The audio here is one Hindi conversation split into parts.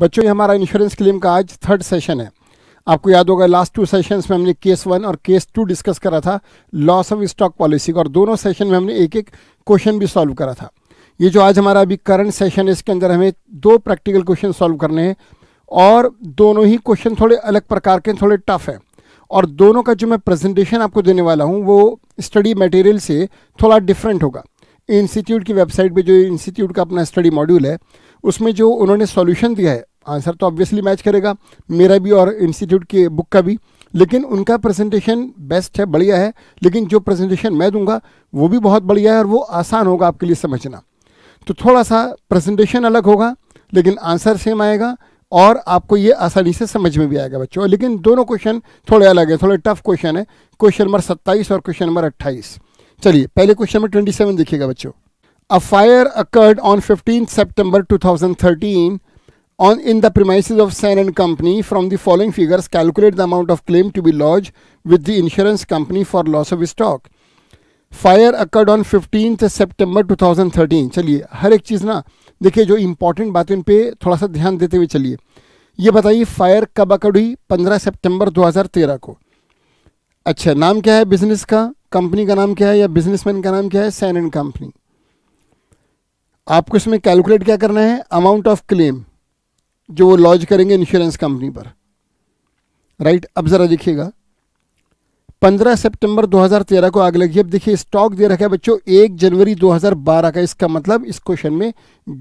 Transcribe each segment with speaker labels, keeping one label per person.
Speaker 1: बच्चों ये हमारा इंश्योरेंस क्लेम का आज थर्ड सेशन है आपको याद होगा लास्ट टू सेशंस में हमने केस वन और केस टू डिस्कस करा था लॉस ऑफ स्टॉक पॉलिसी का और दोनों सेशन में हमने एक एक क्वेश्चन भी सॉल्व करा था ये जो आज हमारा अभी करंट सेशन है इसके अंदर हमें दो प्रैक्टिकल क्वेश्चन सॉल्व करने हैं और दोनों ही क्वेश्चन थोड़े अलग प्रकार के थोड़े टफ हैं और दोनों का जो मैं प्रेजेंटेशन आपको देने वाला हूँ वो स्टडी मटेरियल से थोड़ा डिफरेंट होगा इंस्टीट्यूट की वेबसाइट पे जो इंस्टीट्यूट का अपना स्टडी मॉड्यूल है उसमें जो उन्होंने सॉल्यूशन दिया है आंसर तो ऑब्वियसली मैच करेगा मेरा भी और इंस्टीट्यूट की बुक का भी लेकिन उनका प्रेजेंटेशन बेस्ट है बढ़िया है लेकिन जो प्रेजेंटेशन मैं दूंगा वो भी बहुत बढ़िया है और वो आसान होगा आपके लिए समझना तो थोड़ा सा प्रेजेंटेशन अलग होगा लेकिन आंसर सेम आएगा और आपको ये आसानी से समझ में भी आएगा बच्चों लेकिन दोनों क्वेश्चन थोड़े अलग है थोड़े टफ क्वेश्चन है क्वेश्चन नंबर सत्ताईस और क्वेश्चन नंबर अट्ठाईस चलिए पहले क्वेश्चन नंबर ट्वेंटी सेवन देखिएगा बच्चों a fire occurred on fifteen September two thousand thirteen on in the premises of sen and Company from the following figures calculate the amount of claim to be lodged with the insurance company for loss of stock. Fire occurred on fifteen September 2013 चलिए हर एक चीज़ ना देखिए जो इम्पोर्टेंट बातें उन पर थोड़ा सा ध्यान देते हुए चलिए ये बताइए फायर कब अकर्ड हुई 15 सितंबर 2013 को अच्छा नाम क्या है बिजनेस का कंपनी का नाम क्या है या बिजनेसमैन का नाम क्या है सैन एंड कंपनी आपको इसमें कैलकुलेट क्या करना है अमाउंट ऑफ क्लेम जो वो लॉन्च करेंगे इंश्योरेंस कंपनी पर राइट अब ज़रा देखिएगा 15 सितंबर 2013 को आग लगी अब देखिए स्टॉक दे रखा है बच्चों एक जनवरी 2012 का इसका मतलब इस क्वेश्चन में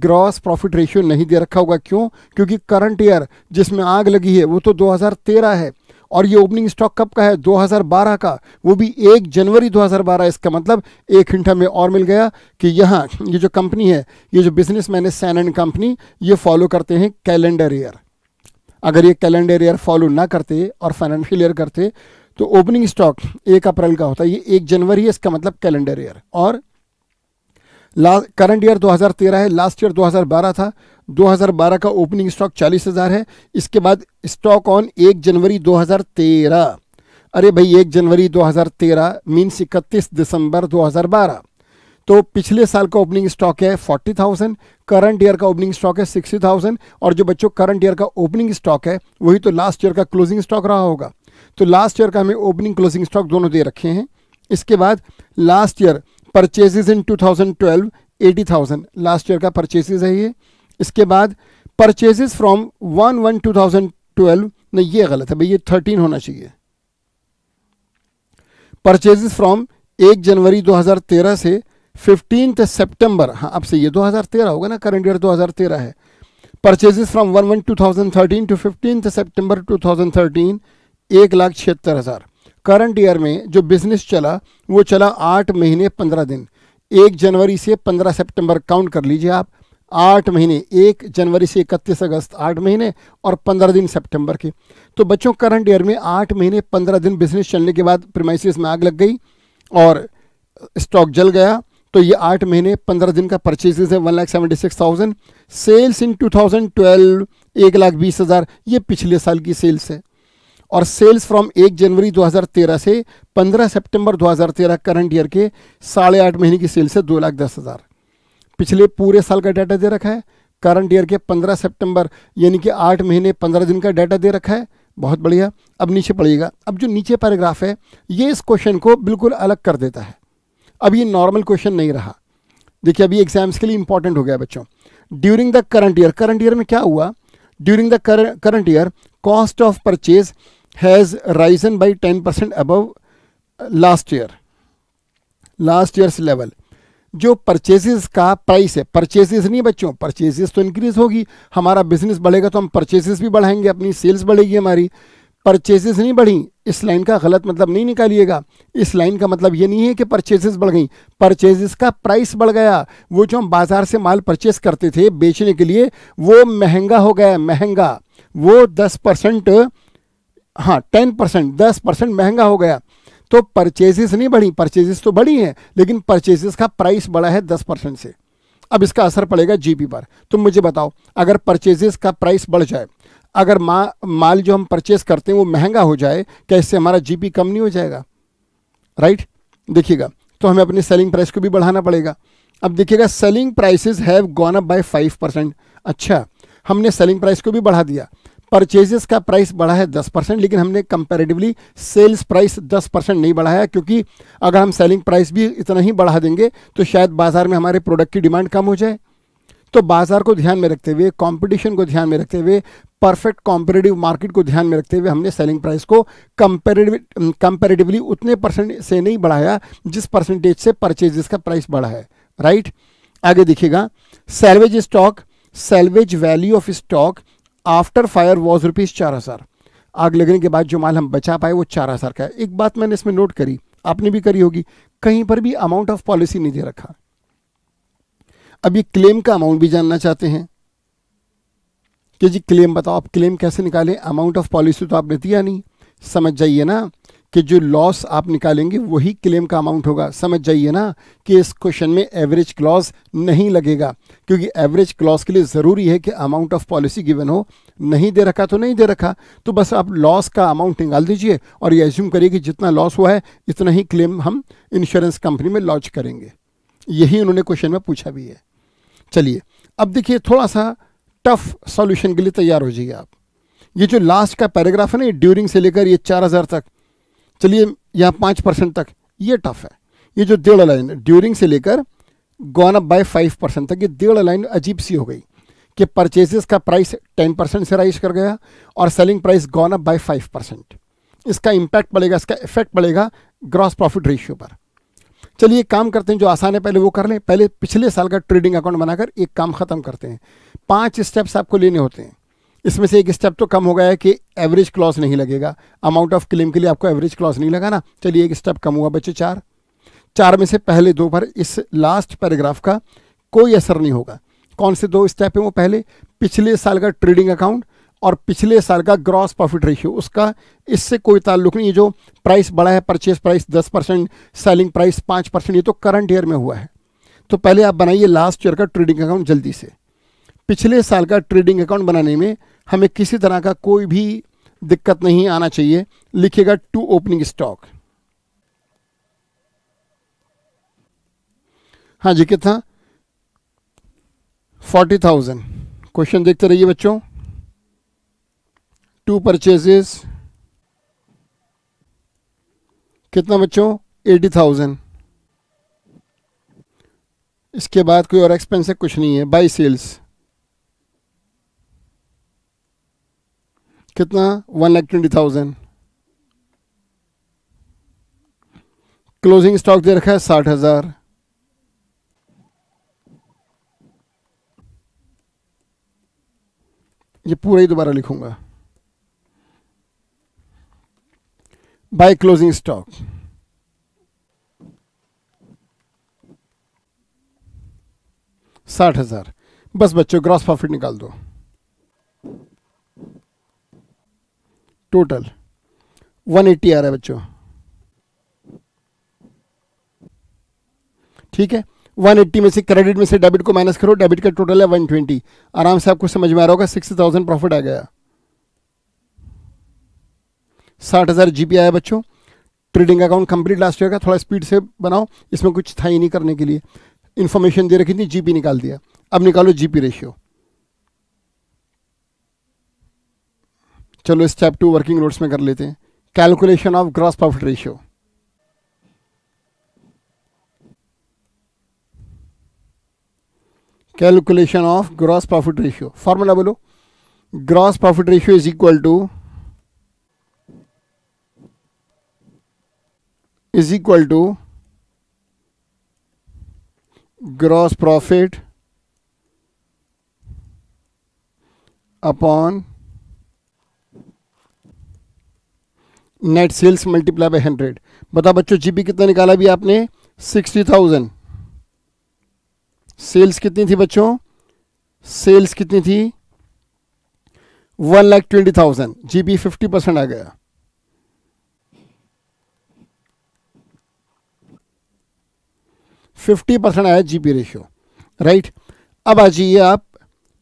Speaker 1: ग्रॉस प्रॉफिट रेशियो नहीं दे रखा होगा क्यों क्योंकि करंट ईयर जिसमें आग लगी है वो तो 2013 है और ये ओपनिंग स्टॉक कब का है 2012 का वो भी एक जनवरी 2012 इसका मतलब एक घंटा में और मिल गया कि यहाँ ये जो कंपनी है ये जो बिजनेस मैन है सैन एंड कंपनी ये फॉलो करते हैं कैलेंडर ईयर अगर ये कैलेंडर ईयर फॉलो ना करते और फाइनेंशियल ईयर करते तो ओपनिंग स्टॉक एक अप्रैल का होता है ये एक जनवरी है इसका मतलब कैलेंडर ईयर और करंट ईयर 2013 है लास्ट ईयर 2012 था 2012 का ओपनिंग स्टॉक 40,000 है इसके बाद स्टॉक ऑन एक जनवरी 2013 अरे भाई एक जनवरी 2013 मीन्स इकतीस दिसंबर 2012 तो पिछले साल का ओपनिंग स्टॉक है 40,000 करंट ईयर का ओपनिंग स्टॉक है 60,000 और जो बच्चों करंट ईयर का ओपनिंग स्टॉक है वही तो लास्ट ईयर का क्लोजिंग स्टॉक रहा होगा तो लास्ट ईयर का हमें ओपनिंग क्लोजिंग स्टॉक दोनों दे रखे हैं इसके बाद last year purchases in two eighty thousand last year का परचेजेज है ये इसके बाद purchases from one one two thousand twelve नहीं ये गलत है भाई ये थर्टीन होना चाहिए परचेजेस फ्रॉम एक जनवरी दो हजार तेरह से फिफ्टीन सितंबर हाँ अब दो हजार तेरह होगा ना करंट ईयर दो हजार तेरह है purchases from one one two thousand thirteen to fifteen September two thousand thirteen एक लाख छिहत्तर हज़ार करंट ईयर में जो बिजनेस चला वो चला आठ महीने पंद्रह दिन एक जनवरी से पंद्रह सेप्टेंबर काउंट कर लीजिए आप आठ महीने एक जनवरी से इकतीस अगस्त आठ महीने और पंद्रह दिन सितंबर के तो बच्चों करंट ईयर में आठ महीने पंद्रह दिन बिजनेस चलने के बाद प्रमाइसिस में आग लग गई और स्टॉक जल गया तो ये आठ महीने पंद्रह दिन का परचेजेस है one lakh seventy six thousand sales in two thousand twelve एक लाख बीस हज़ार ये पिछले साल की सेल्स है और सेल्स फ्रॉम एक जनवरी 2013 से 15 सितंबर 2013 करंट ईयर के साढ़े आठ महीने की सेल्स है दो लाख दस हज़ार पिछले पूरे साल का डाटा दे रखा है करंट ईयर के 15 सितंबर यानी कि आठ महीने 15 दिन का डाटा दे रखा है बहुत बढ़िया अब नीचे पढ़िएगा अब जो नीचे पैराग्राफ है ये इस क्वेश्चन को बिल्कुल अलग कर देता है अब ये नॉर्मल क्वेश्चन नहीं रहा देखिए अभी एग्जाम्स के लिए इंपॉर्टेंट हो गया बच्चों during the current year current year में क्या हुआ during the current year cost of purchase has risen by ten percent above last year last years level जो परचेजेस का प्राइस है परचेजेस नहीं बच्चों परचेजेस तो इंक्रीज होगी हमारा बिजनेस बढ़ेगा तो हम परचेजेस भी बढ़ाएंगे अपनी सेल्स बढ़ेगी हमारी परचेजेस नहीं बढ़ी इस लाइन का गलत मतलब नहीं निकालिएगा इस लाइन का मतलब ये नहीं है कि परचेजेस बढ़ गई परचेजेस का प्राइस बढ़ गया वो जो हम बाजार से माल परचेस करते थे बेचने के लिए वो महंगा हो गया महंगा वो दस परसेंट हाँ टेन परसेंट दस परसेंट महंगा हो गया तो परचेजेस नहीं बढ़ी परचेजेस तो बढ़ी हैं लेकिन परचेजेस का प्राइस बढ़ा है दस परसेंट से अब इसका असर पड़ेगा जीबी पर तुम मुझे बताओ अगर परचेजेस का प्राइस बढ़ जाए अगर मा माल जो हम परचेज करते हैं वो महंगा हो जाए क्या इससे हमारा जीबी कम नहीं हो जाएगा राइट देखिएगा तो हमें अपनी सेलिंग प्राइस को भी बढ़ाना पड़ेगा अब देखिएगा selling prices have gone up by five percent अच्छा हमने सेलिंग प्राइस को भी बढ़ा दिया परचेजेस का प्राइस बढ़ा है दस परसेंट लेकिन हमने कंपेरेटिवली सेल्स प्राइस दस परसेंट नहीं बढ़ाया क्योंकि अगर हम सेलिंग प्राइस भी इतना ही बढ़ा देंगे तो शायद बाजार में हमारे प्रोडक्ट की डिमांड कम हो जाए तो बाजार को ध्यान में रखते हुए कंपटीशन को ध्यान में रखते हुए परफेक्ट कॉम्पेरेटिव मार्केट को ध्यान में रखते हुए हमने सेलिंग प्राइस को कंपेरेटिव कंपेरेटिवली उतने परसेंट से नहीं बढ़ाया जिस परसेंटेज से परचेजेस का प्राइस बढ़ा है राइट आगे देखिएगा salvage stock salvage value of stock after fire was rupees चार हज़ार आग लगने के बाद जो माल हम बचा पाए वो चार हज़ार का है एक बात मैंने इसमें नोट करी आपने भी करी होगी कहीं पर भी अमाउंट ऑफ पॉलिसी नहीं दे रखा अब ये क्लेम का अमाउंट भी जानना चाहते हैं कि जी क्लेम बताओ आप क्लेम कैसे निकाले अमाउंट ऑफ पॉलिसी तो आपने दिया नहीं समझ जाइए ना कि जो लॉस आप निकालेंगे वही क्लेम का अमाउंट होगा समझ जाइए ना कि इस क्वेश्चन में एवरेज क्लॉज नहीं लगेगा क्योंकि एवरेज क्लॉज के लिए ज़रूरी है कि अमाउंट ऑफ पॉलिसी गिवन हो नहीं दे रखा तो नहीं दे रखा तो बस आप लॉस का अमाउंट निकाल दीजिए और ये एज्यूम करिए कि जितना लॉस हुआ है इतना ही क्लेम हम इंश्योरेंस कंपनी में लॉन्च करेंगे यही उन्होंने क्वेश्चन में पूछा भी है चलिए अब देखिए थोड़ा सा टफ सॉल्यूशन के लिए तैयार हो जाइए आप ये जो लास्ट का पैराग्राफ है ना ड्यूरिंग से लेकर ये चार हज़ार तक चलिए यहाँ पाँच परसेंट तक ये टफ है ये जो डेढ़ लाइन ड्यूरिंग से लेकर gone up by five percent तक ये डेढ़ लाइन अजीब सी हो गई कि परचेजेस का प्राइस टेन परसेंट से राइज कर गया और selling price gone up by five percent इसका इम्पैक्ट पड़ेगा इसका इफेक्ट पड़ेगा ग्रॉस प्रॉफिट रेशियो पर चलिए काम करते हैं जो आसान है पहले वो कर लें पहले पिछले साल का ट्रेडिंग अकाउंट बनाकर एक काम ख़त्म करते हैं पाँच स्टेप्स आपको लेने होते हैं इसमें से एक स्टेप तो कम हो गया है कि एवरेज क्लॉस नहीं लगेगा अमाउंट ऑफ क्लेम के लिए आपको एवरेज क्लॉस नहीं लगा ना चलिए एक स्टेप कम हुआ बच्चे चार चार में से पहले दो पर इस लास्ट पैराग्राफ का कोई असर नहीं होगा कौन से दो स्टेप हैं वो पहले पिछले साल का ट्रेडिंग अकाउंट और पिछले साल का ग्रॉस प्रॉफिट रेशियो उसका इससे कोई ताल्लुक नहीं जो प्राइस बढ़ा है परचेज प्राइस दस परसेंट सेलिंग प्राइस पाँच परसेंट ये तो करंट ईयर में हुआ है तो पहले आप बनाइए लास्ट ईयर का ट्रेडिंग अकाउंट जल्दी से पिछले साल का ट्रेडिंग अकाउंट बनाने में हमें किसी तरह का कोई भी दिक्कत नहीं आना चाहिए लिखेगा टू ओपनिंग स्टॉक हाँ जी कितना फोर्टी थाउजेंड क्वेश्चन देखते रहिए बच्चों टू परचेजेस कितना बच्चों एटी थाउजेंड इसके बाद कोई और एक्सपेंस है कुछ नहीं है बाई सेल्स कितना one lakh twenty thousand closing stock दे रखा है साठ हज़ार ये पूरा ही दोबारा लिखूंगा बाय क्लोजिंग स्टॉक साठ हज़ार बस बच्चों ग्रॉस प्रॉफिट निकाल दो टोटल 180 आ रहा है बच्चों ठीक है 180 में से क्रेडिट में से डेबिट को माइनस करो डेबिट का टोटल है 120 आराम से आपको समझ में आ रहा होगा थाउजेंड प्रॉफिट आ गया 60,000 जीपी आया बच्चों trading account complete last year का थोड़ा स्पीड से बनाओ इसमें कुछ था ही नहीं करने के लिए इन्फॉर्मेशन दे रखी थी जीपी निकाल दिया अब निकालो जीपी रेशियो चलो स्टेप टू वर्किंग नोट्स में कर लेते हैं calculation of gross profit ratio calculation of gross profit ratio formula बोलो gross profit ratio is equal to is equal to gross profit upon net sales multiply by hundred बता बच्चों जीपी कितना निकाला भी आपने सिक्सटी थाउजेंड सेल्स कितनी थी बच्चों सेल्स कितनी थी one lakh twenty thousand G P fifty percent आ गया फिफ्टी परसेंट आया जीपी रेशियो राइट अब आ जाइए आप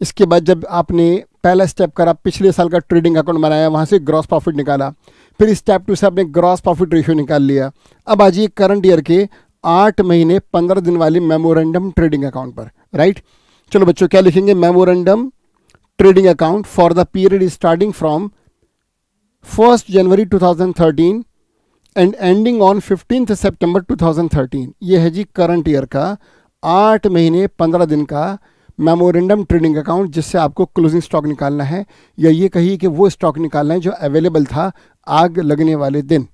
Speaker 1: इसके बाद जब आपने पहला स्टेप करा पिछले साल का ट्रेडिंग अकाउंट बनाया वहां से ग्रॉस प्रॉफिट निकाला फिर स्टेप टू से आपने ग्रॉस प्रॉफिट रेशियो निकाल लिया अब आ जाइए करंट ईयर के आठ महीने पंद्रह दिन वाले मेमोरेंडम ट्रेडिंग अकाउंट पर राइट चलो बच्चों क्या लिखेंगे memorandum trading account for the period starting from first January 2013 and ending on two thousand 2013 ये है जी करंट ईयर का आठ महीने पंद्रह दिन का मेमोरेंडम ट्रेडिंग अकाउंट जिससे आपको क्लोजिंग स्टॉक निकालना है या ये कहिए कि वो स्टॉक निकालना है जो अवेलेबल था आग लगने वाले दिन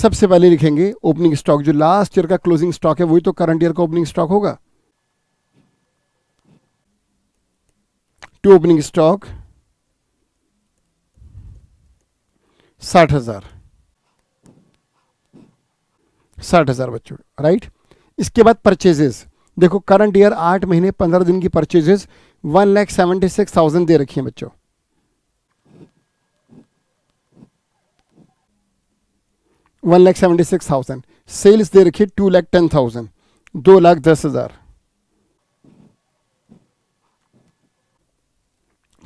Speaker 1: सबसे पहले लिखेंगे ओपनिंग स्टॉक जो लास्ट ईयर का क्लोजिंग स्टॉक है वही तो करंट ईयर का ओपनिंग स्टॉक होगा टू ओपनिंग स्टॉक साठ हजार साठ हजार बच्चों राइट इसके बाद परचेजेस देखो करंट ईयर आठ महीने पंद्रह दिन की purchases one lakh seventy six thousand दे रखी है बच्चों one lakh seventy six thousand sales दे रखी है टू लैख टेन थाउजेंड दो लाख दस हज़ार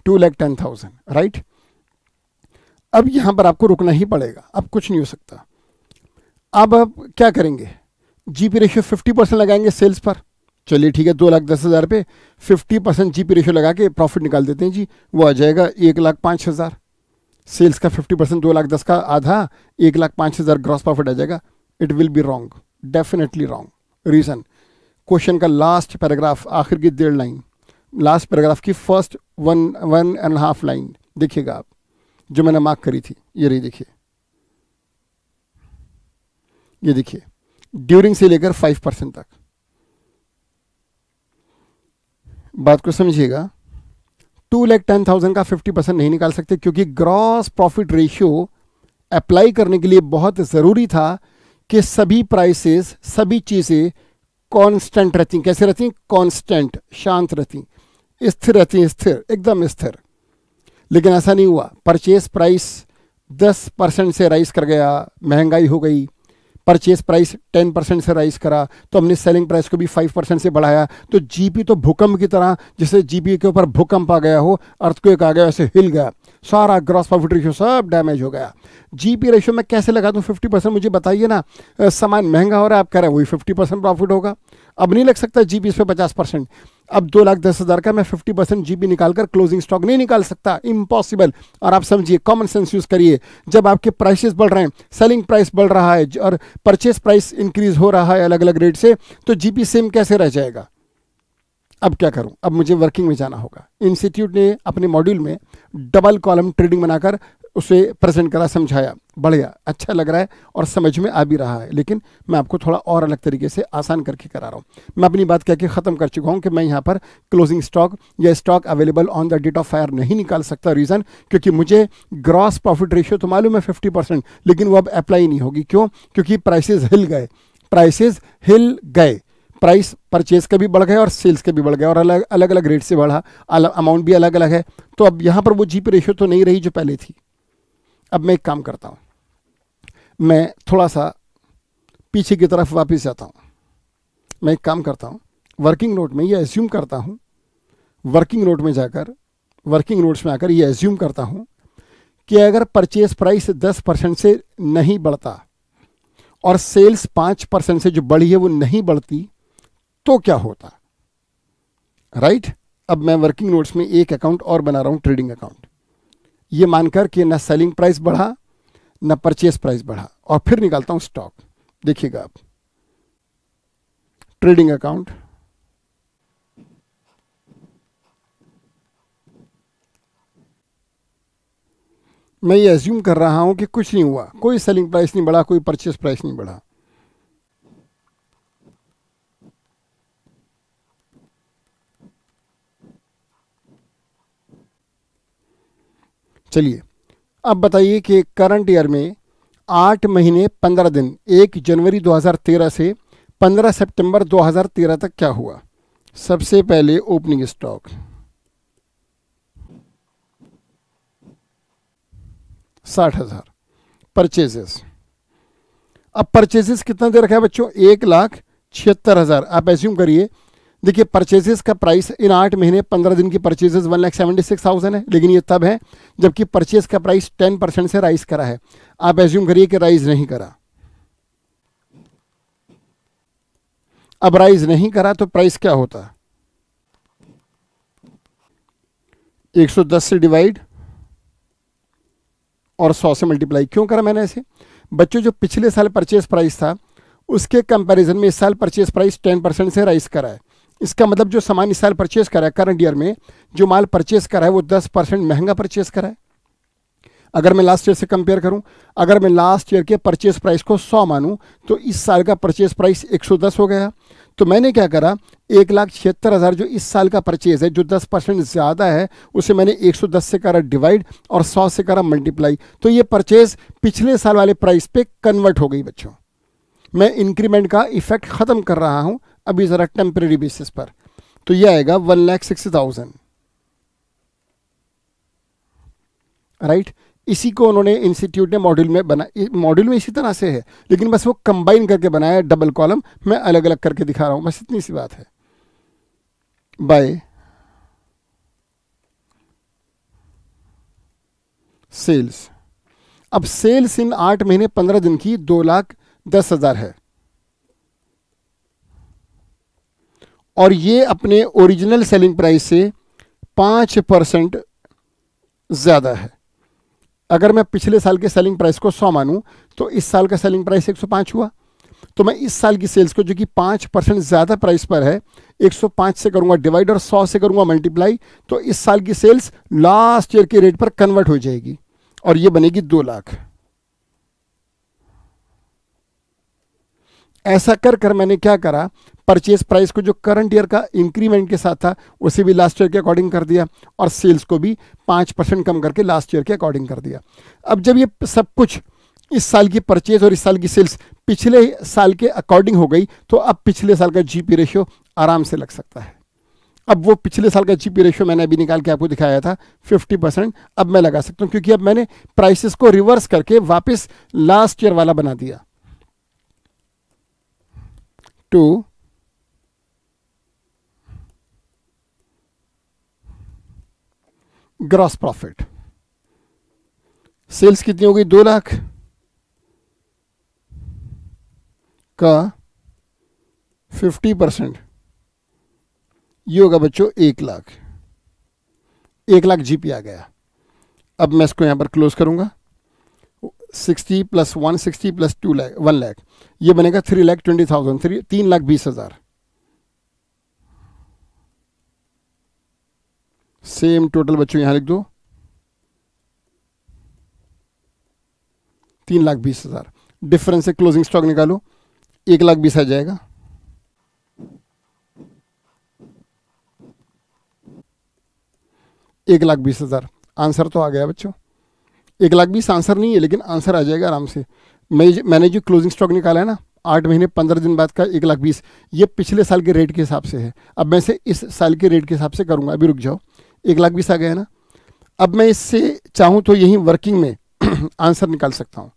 Speaker 1: two lakh ten thousand right अब यहां पर आपको रुकना ही पड़ेगा अब कुछ नहीं हो सकता अब आप क्या करेंगे जीपी रेशियो फिफ्टी परसेंट लगाएंगे सेल्स पर चलिए ठीक है दो लाख दस हज़ार पे फिफ्टी परसेंट जी रेशो लगा के प्रॉफिट निकाल देते हैं जी वो आ जाएगा एक लाख पाँच हज़ार सेल्स का फिफ्टी परसेंट दो लाख दस का आधा एक लाख पाँच हज़ार ग्रॉस प्रॉफिट आ जाएगा it will be wrong definitely wrong reason question का लास्ट पैराग्राफ आखिर की डेढ़ लाइन लास्ट पैराग्राफ की first one one and half line देखिएगा आप जो मैंने मार्क करी थी ये रही देखिए ये देखिए ड्यूरिंग से लेकर फाइव परसेंट तक बात को समझिएगा टू लैख टेन थाउजेंड का फिफ्टी परसेंट नहीं निकाल सकते क्योंकि ग्रॉस प्रॉफिट रेशियो अप्लाई करने के लिए बहुत ज़रूरी था कि सभी प्राइसेस सभी चीज़ें कांस्टेंट रहती कैसे रहती कांस्टेंट शांत रहती स्थिर रहती स्थिर एकदम स्थिर लेकिन ऐसा नहीं हुआ परचेस प्राइस दस परसेंट से राइस कर गया महंगाई हो गई परचेज प्राइस टेन परसेंट से राइज करा तो हमने सेलिंग प्राइस को भी फाइव परसेंट से बढ़ाया तो जीपी तो भूकंप की तरह जैसे जीपी के ऊपर भूकंप आ गया हो अर्थक्वेक आ गया ऐसे हिल गया सारा ग्रॉस प्रॉफिट रेशियो सब डैमेज हो गया जीपी रेशियो में कैसे लगा दूँ फिफ्टी परसेंट मुझे बताइए ना सामान महंगा हो रहा है आप कह रहे हैं वही फिफ्टी परसेंट प्रॉफिट होगा अब नहीं लग सकता जी इस पर पचास परसेंट अब दो लाख दस हज़ार का मैं फिफ्टी परसेंट जी निकाल कर क्लोजिंग स्टॉक नहीं निकाल सकता इम्पॉसिबल और आप समझिए कॉमन सेंस यूज़ करिए जब आपके प्राइसेस बढ़ रहे हैं सेलिंग प्राइस बढ़ रहा है और परचेस प्राइस इंक्रीज हो रहा है अलग अलग रेट से तो जी सेम कैसे रह जाएगा अब क्या करूं अब मुझे वर्किंग में जाना होगा इंस्टीट्यूट ने अपने मॉड्यूल में डबल कॉलम ट्रेडिंग बनाकर उसे प्रेजेंट करा समझाया बढ़िया अच्छा लग रहा है और समझ में आ भी रहा है लेकिन मैं आपको थोड़ा और अलग तरीके से आसान करके करा रहा हूँ मैं अपनी बात कह के ख़त्म कर चुका हूँ कि मैं यहाँ पर क्लोजिंग स्टॉक या stock available on the date of fire नहीं निकाल सकता रीज़न क्योंकि मुझे ग्रॉस प्रॉफिट रेशियो तो मालूम है फिफ्टी परसेंट लेकिन वो अब अप्लाई नहीं होगी क्यों क्योंकि प्राइसेज हिल गए प्राइसेज हिल गए प्राइस परचेज का भी बढ़ गया और सेल्स का भी बढ़ गया और अलग अलग अलग रेट से बढ़ा अमाउंट भी अलग अलग है तो अब यहाँ पर वो जी पी रेशियो तो नहीं रही जो पहले थी अब मैं एक काम करता हूँ मैं थोड़ा सा पीछे की तरफ वापस जाता हूँ मैं एक काम करता हूँ वर्किंग नोट में ये एज्यूम करता हूँ वर्किंग नोट में जाकर वर्किंग नोट्स में आकर ये एज्यूम करता हूँ कि अगर परचेज प्राइस दस परसेंट से नहीं बढ़ता और सेल्स पाँच परसेंट से जो बढ़ी है वो नहीं बढ़ती तो क्या होता राइट right? अब मैं वर्किंग नोट्स में एक अकाउंट और बना रहा हूं ट्रेडिंग अकाउंट ये मानकर कि ना सेलिंग प्राइस बढ़ा ना परचेस प्राइस बढ़ा और फिर निकालता हूं स्टॉक देखिएगा आप ट्रेडिंग अकाउंट मैं ये एज्यूम कर रहा हूं कि कुछ नहीं हुआ कोई सेलिंग प्राइस नहीं बढ़ा कोई परचेस प्राइस नहीं बढ़ा चलिए अब बताइए कि करंट ईयर में आठ महीने पंद्रह दिन एक जनवरी 2013 से पंद्रह सितंबर 2013 तक क्या हुआ सबसे पहले ओपनिंग स्टॉक साठ हज़ार परचेजेस अब परचेजेस कितना दे रखा है बच्चों एक लाख छिहत्तर हज़ार आप एज्यूम करिए देखिए परचेजेस का प्राइस इन आठ महीने पंद्रह दिन की purchases one lakh seventy six thousand है लेकिन ये तब है जबकि परचेज का प्राइस टेन परसेंट से राइज करा है आप एज्यूम करिए कि राइज नहीं करा अब राइज नहीं करा तो प्राइस क्या होता एक सौ दस से डिवाइड और सौ से मल्टीप्लाई क्यों करा मैंने ऐसे बच्चों जो पिछले साल परचेज प्राइस था उसके कंपैरिजन में इस साल परचेज प्राइस टेन परसेंट से राइस करा है इसका मतलब जो सामान इस साल परचेस करा है करंट ईयर में जो माल परचेस करा है वो दस परसेंट महंगा परचेस करा है अगर मैं लास्ट ईयर से कंपेयर करूं अगर मैं लास्ट ईयर के परचेस प्राइस को 100 मानूं तो इस साल का परचेस प्राइस 110 हो गया तो मैंने क्या करा एक लाख छिहत्तर हज़ार जो इस साल का परचेज़ है जो 10 परसेंट ज़्यादा है उसे मैंने 110 से करा डिवाइड और 100 से करा मल्टीप्लाई तो ये परचेज़ पिछले साल वाले प्राइस पे कन्वर्ट हो गई बच्चों मैं इंक्रीमेंट का इफेक्ट ख़त्म कर रहा हूँ अभी ज़रा टेम्प्रेरी बेसिस पर तो ये आएगा one lakh sixty thousand right इसी को उन्होंने इंस्टीट्यूट ने मॉड्यूल में बना मॉड्यूल में इसी तरह से है लेकिन बस वो कंबाइन करके बनाया डबल कॉलम मैं अलग अलग करके दिखा रहा हूं बस इतनी सी बात है बाय सेल्स अब सेल्स इन आठ महीने पंद्रह दिन की दो लाख दस हज़ार है और ये अपने ओरिजिनल सेलिंग प्राइस से पाँच परसेंट ज़्यादा है अगर मैं पिछले साल के सेलिंग प्राइस को सौ मानूँ तो इस साल का सेलिंग प्राइस एक सौ पाँच हुआ तो मैं इस साल की सेल्स को जो कि पाँच परसेंट ज़्यादा प्राइस पर है एक सौ पाँच से करूँगा डिवाइड और सौ से करूँगा मल्टीप्लाई तो इस साल की सेल्स लास्ट ईयर के रेट पर कन्वर्ट हो जाएगी और ये बनेगी दो लाख ऐसा कर कर मैंने क्या करा परचेज प्राइस को जो करंट ईयर का इंक्रीमेंट के साथ था उसे भी लास्ट ईयर के अकॉर्डिंग कर दिया और सेल्स को भी पाँच परसेंट कम करके लास्ट ईयर के अकॉर्डिंग कर दिया अब जब ये सब कुछ इस साल की परचेज और इस साल की सेल्स पिछले साल के अकॉर्डिंग हो गई तो अब पिछले साल का जी रेशियो आराम से लग सकता है अब वो पिछले साल का जीपी रेशियो मैंने अभी निकाल के आपको दिखाया था 50 परसेंट अब मैं लगा सकता हूँ क्योंकि अब मैंने प्राइसेस को रिवर्स करके वापस लास्ट ईयर वाला बना दिया to ग्रॉस प्रॉफिट सेल्स कितनी हो गई दो लाख का फिफ्टी परसेंट ये होगा बच्चों एक लाख एक लाख जीपी आ गया अब मैं इसको यहां पर क्लोज करूंगा sixty plus one sixty plus two lakh one lakh ये बनेगा three lakh twenty thousand three तीन लाख बीस हज़ार सेम टोटल बच्चों यहां लिख दो तीन लाख बीस हज़ार डिफरेंस से क्लोजिंग स्टॉक निकालो एक लाख बीस आ जाएगा एक लाख बीस हज़ार आंसर तो आ गया बच्चों एक लाख बीस आंसर नहीं है लेकिन आंसर आ जाएगा आराम से मैं मैंने जो क्लोजिंग स्टॉक निकाला है ना आठ महीने पंद्रह दिन बाद का एक लाख बीस ये पिछले साल के रेट के हिसाब से है अब मैं इसे इस साल के रेट के हिसाब से करूँगा अभी रुक जाओ एक लाख बीस आ गया ना अब मैं इससे चाहूँ तो यहीं वर्किंग में आंसर निकाल सकता हूँ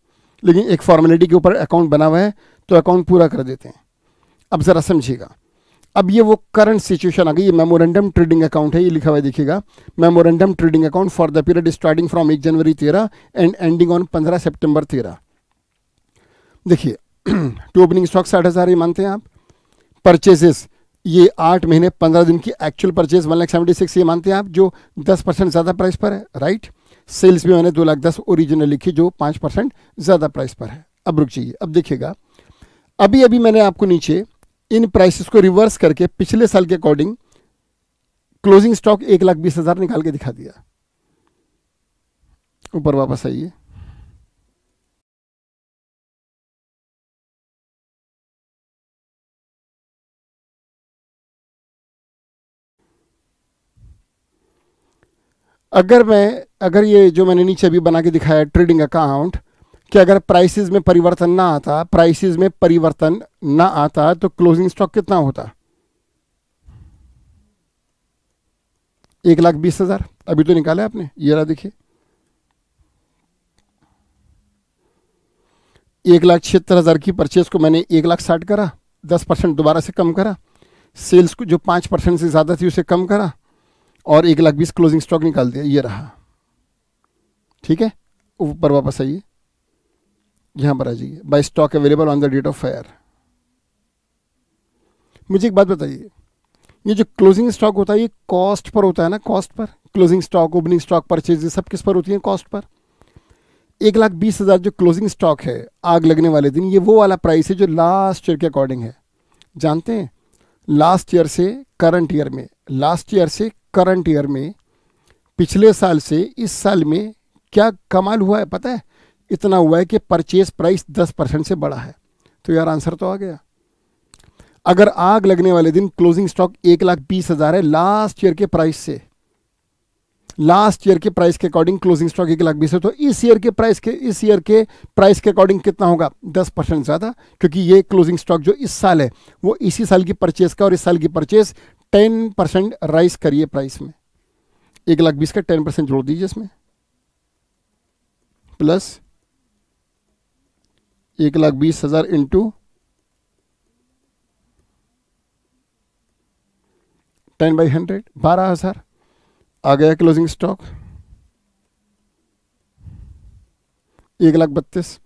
Speaker 1: लेकिन एक फॉर्मेलिटी के ऊपर अकाउंट बना हुआ है तो अकाउंट पूरा कर देते हैं अब ज़रा समझिएगा अब ये वो करंट सिचुएशन आ गई ये मेमोरेंडम ट्रेडिंग अकाउंट है ये लिखा हुआ देखिएगा memorandum trading account for the period starting from एक जनवरी तेरह एंड एंडिंग ऑन पंद्रह सेप्टेम्बर तेरह देखिए टू ओपनिंग स्टॉक साठ हज़ार ये मानते हैं आप परचेजेस ये आठ महीने पंद्रह दिन की actual purchase one lakh seventy six ये मानते हैं आप जो दस परसेंट ज़्यादा प्राइस पर है राइट सेल्स भी मैंने दो लाख दस ओरिजिनल लिखी जो पाँच परसेंट ज़्यादा प्राइस पर है अब रुक जाइए अब देखिएगा अभी अभी मैंने आपको नीचे इन प्राइसेस को रिवर्स करके पिछले साल के अकॉर्डिंग क्लोजिंग स्टॉक एक लाख बीस हज़ार निकाल के दिखा दिया ऊपर वापस आइए अगर मैं अगर ये जो मैंने नीचे अभी बना के दिखाया ट्रेडिंग अकाउंट कि अगर प्राइसेस में परिवर्तन ना आता प्राइसेस में परिवर्तन ना आता तो क्लोजिंग स्टॉक कितना होता एक लाख बीस हजार अभी तो निकाला आपने ये रहा देखिए एक लाख छिहत्तर हज़ार की परचेज को मैंने एक लाख साठ करा दस परसेंट दोबारा से कम करा सेल्स को जो पाँच परसेंट से ज़्यादा थी उसे कम करा और एक लाख बीस क्लोजिंग स्टॉक निकाल दिया ये रहा ठीक है ऊपर वापस आइए यहां पर आ जाइए by stock available on the date of fire मुझे एक बात बताइए ये जो क्लोजिंग स्टॉक होता है ये कॉस्ट पर होता है ना कॉस्ट पर closing stock opening stock purchase सब किस पर होती है कॉस्ट पर एक लाख बीस हज़ार जो क्लोजिंग स्टॉक है आग लगने वाले दिन ये वो वाला प्राइस है जो लास्ट ईयर के अकॉर्डिंग है जानते हैं लास्ट ईयर से करंट ईयर में लास्ट ईयर से करंट ईयर में पिछले साल से इस साल में क्या कमाल हुआ है पता है इतना हुआ है कि परचेज प्राइस दस परसेंट से बड़ा है तो यार आंसर तो आ गया अगर आग लगने वाले दिन क्लोजिंग स्टॉक एक लाख बीस हजार है लास्ट ईयर के प्राइस से लास्ट ईयर के प्राइस के अकॉर्डिंग क्लोजिंग स्टॉक एक लाख बीस है तो इस ईयर के प्राइस के इस ईयर के प्राइस के अकॉर्डिंग कितना होगा दस परसेंट ज़्यादा क्योंकि ये क्लोजिंग स्टॉक जो इस साल है वो इसी साल की परचेज का और इस साल की परचेज टेन परसेंट राइस करिए प्राइस में एक लाख बीस का टेन परसेंट जोड़ दीजिए इसमें प्लस एक लाख बीस हज़ार इंटू टेन बाई हंड्रेड बारह हज़ार आ गया क्लोजिंग स्टॉक एक लाख बत्तीस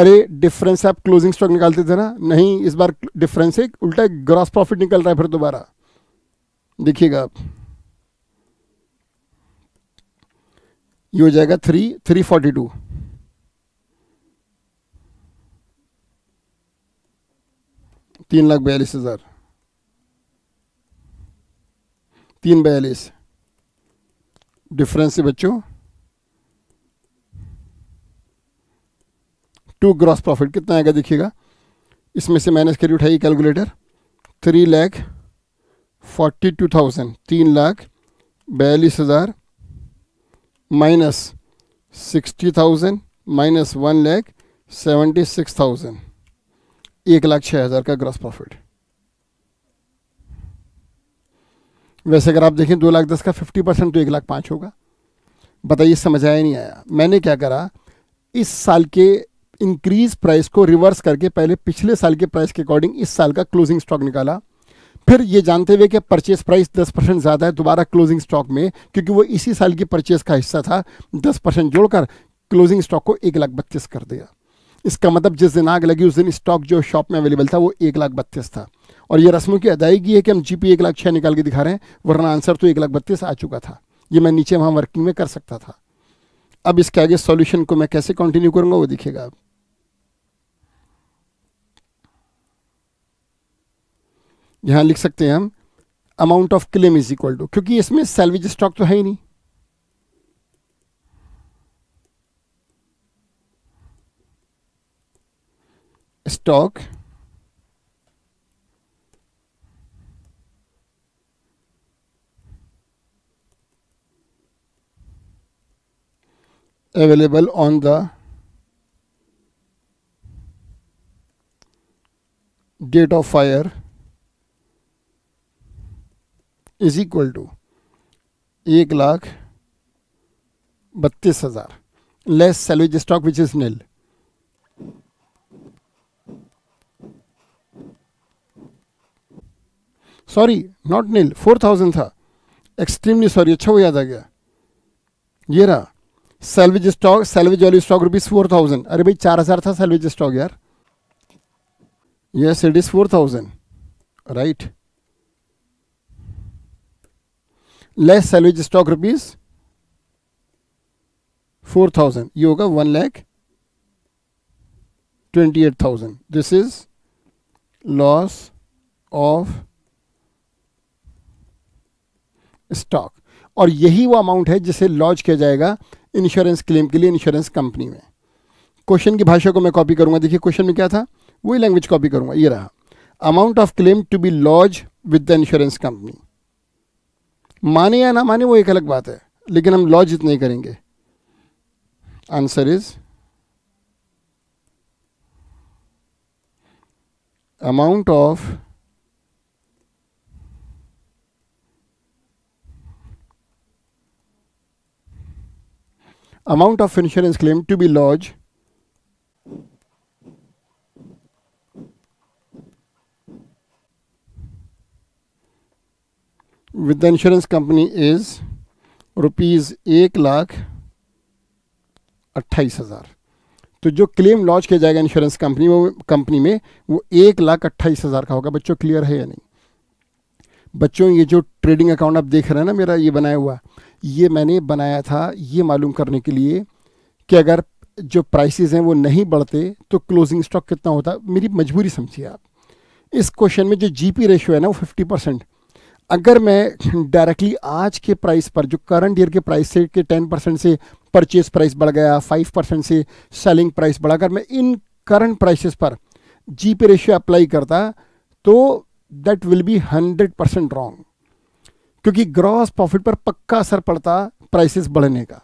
Speaker 1: अरे डिफरेंस आप क्लोजिंग स्टॉक निकालते थे ना नहीं इस बार डिफरेंस है उल्टा ग्रॉस प्रॉफिट निकल रहा है फिर दोबारा देखिएगा आप ये हो जाएगा थ्री थ्री फोर्टी टू तीन लाख बयालीस हज़ार तीन बयालीस डिफरेंस है बच्चों टू ग्रॉस प्रॉफिट कितना आएगा देखिएगा इसमें से माइनस करी उठाइए calculator three lakh forty two thousand तीन लाख बयालीस हज़ार minus sixty thousand minus one lakh seventy six thousand एक लाख छः हज़ार का ग्रॉस प्रॉफिट वैसे अगर आप देखें दो लाख दस का फिफ्टी परसेंट तो एक लाख पाँच होगा बताइए समझ आया नहीं आया मैंने क्या करा इस साल के इंक्रीज प्राइस को रिवर्स करके पहले पिछले साल के प्राइस के अकॉर्डिंग इस साल का क्लोजिंग स्टॉक निकाला फिर ये जानते हुए कि परचेस प्राइस 10 परसेंट ज़्यादा है दोबारा क्लोजिंग स्टॉक में क्योंकि वो इसी साल की परचेस का हिस्सा था 10 परसेंट जोड़कर क्लोजिंग स्टॉक को एक लाख बत्तीस कर दिया इसका मतलब जिस दिन आग लगी उस दिन स्टॉक जो शॉप में अवेलेबल था वो एक लाख बत्तीस था और ये रस्मों की अदायगी है कि हम जीपी एक लाख छः निकाल के दिखा रहे हैं वरना आंसर तो एक लाख बत्तीस आ चुका था ये मैं नीचे वहाँ वर्किंग में कर सकता था अब इसके आगे सॉल्यूशन को मैं कैसे कंटिन्यू करूँगा वो दिखेगा अब यहाँ लिख सकते हैं हम amount of claim is equal to क्योंकि इसमें सैलवेज स्टॉक तो है ही नहीं stock available on the date of fire is equal to एक लाख बत्तीस हज़ार less salvage stock which is nil sorry not nil four thousand था एक्सट्रीमली सॉरी अच्छा वो याद आ गया ये रहा सेल्वेज स्टॉक सेल्वेज वाली स्टॉक रुपीज़ फोर थाउजेंड अरे भाई चार हज़ार था सेल्वेज स्टॉक यार yes it is four thousand right less salvage stock rupees four thousand ये होगा one lakh twenty eight thousand this is loss of stock और यही वो अमाउंट है जिसे लॉन्च किया जाएगा इंश्योरेंस क्लेम के लिए इंश्योरेंस कंपनी में क्वेश्चन की भाषा को मैं कॉपी करूंगा देखिए क्वेश्चन में क्या था वही लैंग्वेज कॉपी करूंगा ये रहा amount of claim to be lodge with the insurance company माने या ना माने वो एक अलग बात है लेकिन हम लॉज ही करेंगे answer is amount of amount of insurance claim to be lodged with the insurance company is rupees एक लाख अट्ठाईस हज़ार तो जो क्लेम लॉन्च किया जाएगा इंश्योरेंस कंपनी में कंपनी में वो एक लाख अट्ठाईस हज़ार का होगा बच्चों क्लियर है या नहीं बच्चों ये जो ट्रेडिंग अकाउंट आप देख रहे हैं ना मेरा ये बनाया हुआ ये मैंने बनाया था ये मालूम करने के लिए कि अगर जो प्राइसेस हैं वो नहीं बढ़ते तो क्लोजिंग स्टॉक कितना होता मेरी मजबूरी समझिए आप इस क्वेश्चन में जो जीपी रेशियो है ना वो फिफ्टी परसेंट अगर मैं डायरेक्टली आज के प्राइस पर जो करंट ईयर के प्राइस से के टेन परसेंट से परचेज प्राइस बढ़ गया फाइव परसेंट से सेलिंग प्राइस बढ़ा अगर मैं इन करंट प्राइसेस पर जीपी रेशियो अप्लाई करता तो that will be hundred percent wrong क्योंकि ग्रॉस प्रॉफिट पर पक्का असर पड़ता प्राइसेस बढ़ने का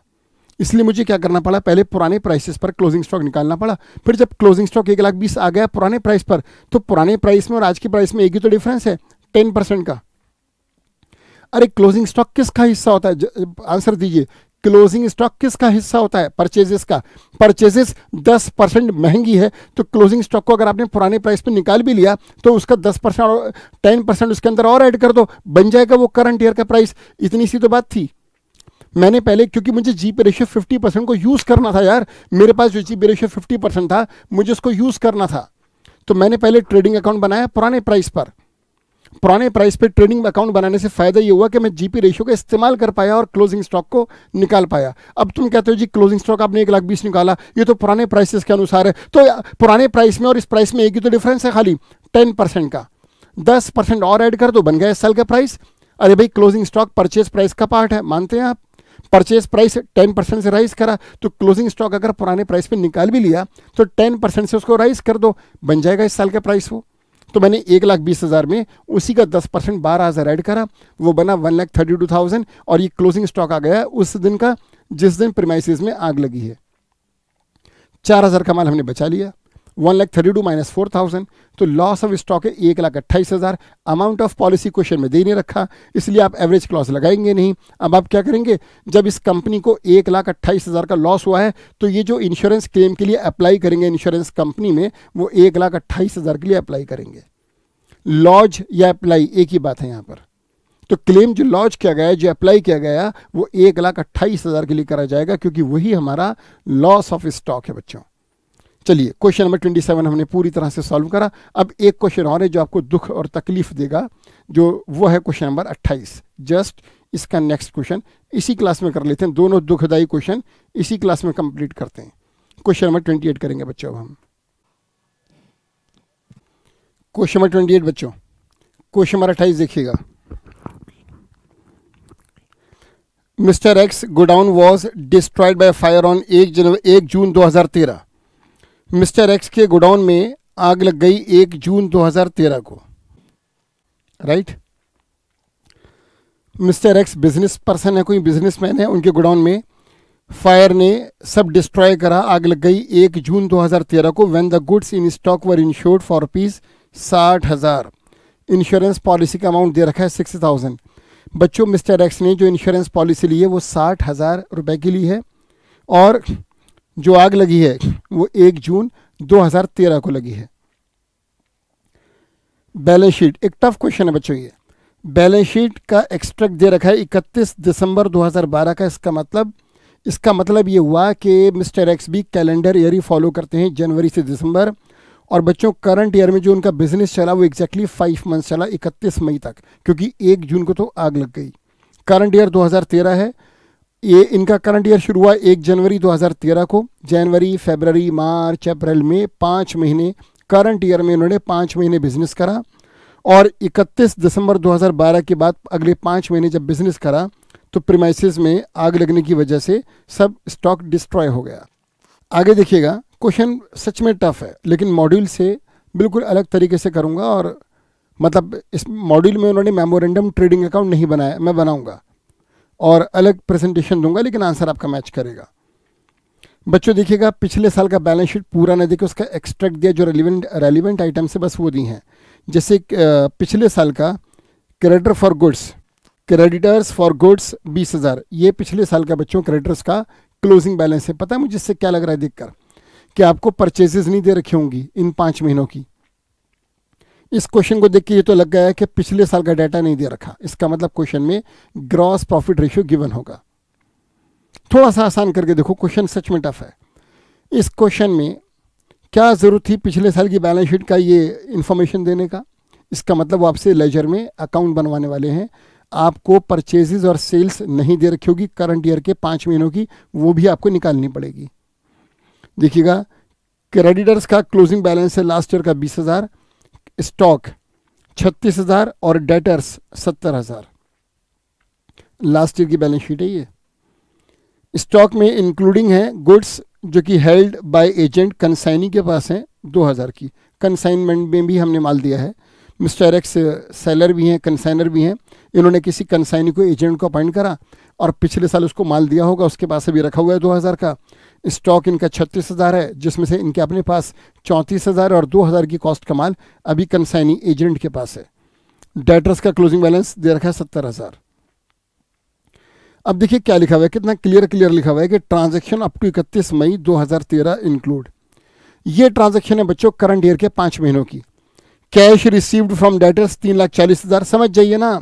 Speaker 1: इसलिए मुझे क्या करना पड़ा पहले पुराने प्राइसेस पर क्लोजिंग स्टॉक निकालना पड़ा फिर जब क्लोजिंग स्टॉक एक लाख बीस आ गया पुराने प्राइस पर तो पुराने प्राइस में और आज की प्राइस में एक ही तो डिफरेंस है टेन परसेंट का अरे क्लोजिंग स्टॉक किसका हिस्सा होता है आंसर दीजिए क्लोजिंग स्टॉक किसका हिस्सा होता है परचेजेस का परचेजेस 10 परसेंट महंगी है तो क्लोजिंग स्टॉक को अगर आपने पुराने प्राइस पे निकाल भी लिया तो उसका 10 परसेंट टेन परसेंट उसके अंदर और ऐड कर दो बन जाएगा वो करंट ईयर का प्राइस इतनी सी तो बात थी मैंने पहले क्योंकि मुझे G P ratio fifty percent को यूज़ करना था यार मेरे पास जो जी पे रेशियो फिफ्टी परसेंट था मुझे उसको यूज़ करना था तो मैंने पहले ट्रेडिंग अकाउंट बनाया पुराने प्राइस पर पुराने प्राइस पे ट्रेडिंग अकाउंट बनाने से फ़ायदा ये हुआ कि मैं जीपी रेशियो का इस्तेमाल कर पाया और क्लोजिंग स्टॉक को निकाल पाया अब तुम कहते हो जी क्लोजिंग स्टॉक आपने एक लाख बीस निकाला ये तो पुराने प्राइसेस के अनुसार है तो पुराने प्राइस में और इस प्राइस में एक ही तो डिफरेंस है खाली टेन परसेंट का दस परसेंट और एड कर दो बन गया इस साल का प्राइस अरे भाई क्लोजिंग स्टॉक परचेज प्राइस का पार्ट है मानते हैं आप परचेज प्राइस टेन परसेंट से राइज करा तो क्लोजिंग स्टॉक अगर पुराने प्राइस पे निकाल भी लिया तो टेन परसेंट से उसको राइज कर दो बन जाएगा इस साल का प्राइस वो तो मैंने एक लाख बीस हज़ार में उसी का दस परसेंट बारह हज़ार ऐड करा वो बना one lakh thirty two thousand और ये क्लोजिंग स्टॉक आ गया उस दिन का जिस दिन प्रमाइसिस में आग लगी है चार हज़ार का माल हमने बचा लिया one lakh thirty two minus four thousand तो लॉस ऑफ स्टॉक है एक लाख अट्ठाईस हज़ार अमाउंट ऑफ पॉलिसी क्वेश्चन में दे नहीं रखा इसलिए आप एवरेज क्लॉस लगाएंगे नहीं अब आप क्या करेंगे जब इस कंपनी को एक लाख अट्ठाईस हज़ार का लॉस हुआ है तो ये जो इंश्योरेंस क्लेम के लिए अप्लाई करेंगे इंश्योरेंस कंपनी में वो एक लाख अट्ठाईस हज़ार के लिए अप्लाई करेंगे लॉज या अप्लाई एक ही बात है यहाँ पर तो क्लेम जो लॉज किया गया जो अप्लाई किया गया वो एक लाख अट्ठाईस हज़ार के लिए करा जाएगा क्योंकि वही हमारा लॉस ऑफ स्टॉक है बच्चों चलिए क्वेश्चन नंबर ट्वेंटी सेवन हमने पूरी तरह से सॉल्व करा अब एक क्वेश्चन और है जो आपको दुख और तकलीफ देगा जो वो है क्वेश्चन नंबर अट्ठाईस जस्ट इसका नेक्स्ट क्वेश्चन इसी क्लास में कर लेते हैं दोनों दुखदायी क्वेश्चन इसी क्लास में कंप्लीट करते हैं क्वेश्चन नंबर ट्वेंटी एट करेंगे बच्चों अब हम क्वेश्चन नंबर ट्वेंटी एट बच्चों क्वेश्चन नंबर अट्ठाईस देखिएगा mister X godown was destroyed by fire on एक जनवरी एक जून तेरह मिस्टर एक्स के गोडाउन में आग लग गई एक जून 2013 को right mister X business person है कोई बिजनेसमैन है उनके गोडाउन में फायर ने सब डिस्ट्रॉय करा आग लग गई एक जून 2013 को when the goods in stock were insured for rupees साठ हज़ार इंश्योरेंस पॉलिसी का अमाउंट दे रखा है सिक्स थाउजेंड बच्चों मिस्टर एक्स ने जो इंश्योरेंस पॉलिसी ली है वो साठ हज़ार रुपये की ली है और जो आग लगी है वो एक जून 2013 को लगी है बैलेंस शीट एक टफ क्वेश्चन है बच्चों ये बैलेंस शीट का एक्सट्रैक्ट दे रखा है 31 दिसंबर 2012 का इसका मतलब इसका मतलब ये हुआ कि मिस्टर एक्स भी कैलेंडर ईयर ही फॉलो करते हैं जनवरी से दिसंबर और बच्चों करंट ईयर में जो उनका बिजनेस चला वो एग्जैक्टली फाइव मंथ्स चला इकतीस मई तक क्योंकि एक जून को तो आग लग गई करंट ईयर 2013 है ये इनका करंट ईयर शुरू हुआ एक जनवरी 2013 को जनवरी फरवरी मार्च अप्रैल में पाँच महीने करंट ईयर में उन्होंने पाँच महीने बिजनेस करा और 31 दिसंबर 2012 के बाद अगले पाँच महीने जब बिजनेस करा तो प्रीमाइसिस में आग लगने की वजह से सब स्टॉक डिस्ट्रॉय हो गया आगे देखिएगा क्वेश्चन सच में टफ है लेकिन मॉड्यूल से बिल्कुल अलग तरीके से करूँगा और मतलब इस मॉड्यूल में उन्होंने मेमोरेंडम ट्रेडिंग अकाउंट नहीं बनाया मैं बनाऊँगा और अलग प्रेजेंटेशन दूंगा लेकिन आंसर आपका मैच करेगा बच्चों देखिएगा पिछले साल का बैलेंस शीट पूरा ना देखे उसका एक्सट्रैक्ट दिया जो रेलिवेंट रेलिवेंट आइटम से बस वो दी हैं जैसे पिछले साल का creditor for goods creditors for goods बीस हज़ार ये पिछले साल का बच्चों क्रेडिटर्स का क्लोजिंग बैलेंस है पता है मुझे इससे क्या लग रहा है देखकर कि आपको परचेजेस नहीं दे रखी होंगी इन पाँच महीनों की इस क्वेश्चन को देख के ये तो लग गया है कि पिछले साल का डाटा नहीं दे रखा इसका मतलब क्वेश्चन में ग्रॉस प्रॉफिट रेशियो गिवन होगा थोड़ा सा आसान करके देखो क्वेश्चन सच में टफ है इस क्वेश्चन में क्या ज़रूरत थी पिछले साल की बैलेंस शीट का ये इंफॉर्मेशन देने का इसका मतलब वो आपसे लेजर में अकाउंट बनवाने वाले हैं आपको परचेजेज और सेल्स नहीं दे रखी होगी करंट ईयर के पाँच महीनों की वो भी आपको निकालनी पड़ेगी देखिएगा क्रेडिटर्स का क्लोजिंग बैलेंस है लास्ट ईयर का बीस हज़ार स्टॉक छत्तीस हज़ार और डेटर्स सत्तर हज़ार लास्ट ईयर की बैलेंस शीट है ये स्टॉक में इंक्लूडिंग है गुड्स जो कि हेल्ड बाय एजेंट कंसाइनी के पास हैं 2000 की कंसाइनमेंट में भी हमने माल दिया है मिस्टर एक्स सेलर भी हैं कंसाइनर भी हैं इन्होंने किसी कंसाइनी को एजेंट को अपॉइंट करा और पिछले साल उसको माल दिया होगा उसके पास अभी रखा हुआ है दो का स्टॉक इनका छत्तीस हज़ार है जिसमें से इनके अपने पास चौंतीस हज़ार और दो हज़ार की कॉस्ट कमाल अभी कंसाइनी एजेंट के पास है डेटर्स का क्लोजिंग बैलेंस दे रखा है सत्तर हज़ार अब देखिए क्या लिखा हुआ है कितना क्लियर क्लियर लिखा हुआ है कि ट्रांजैक्शन अप टू इकतीस मई 2013 इंक्लूड ये ट्रांजैक्शन है बच्चों करंट ईयर के पाँच महीनों की कैश रिसीव्ड फ्रॉम डेटर्स तीन लाख चालीस हज़ार समझ जाइए ना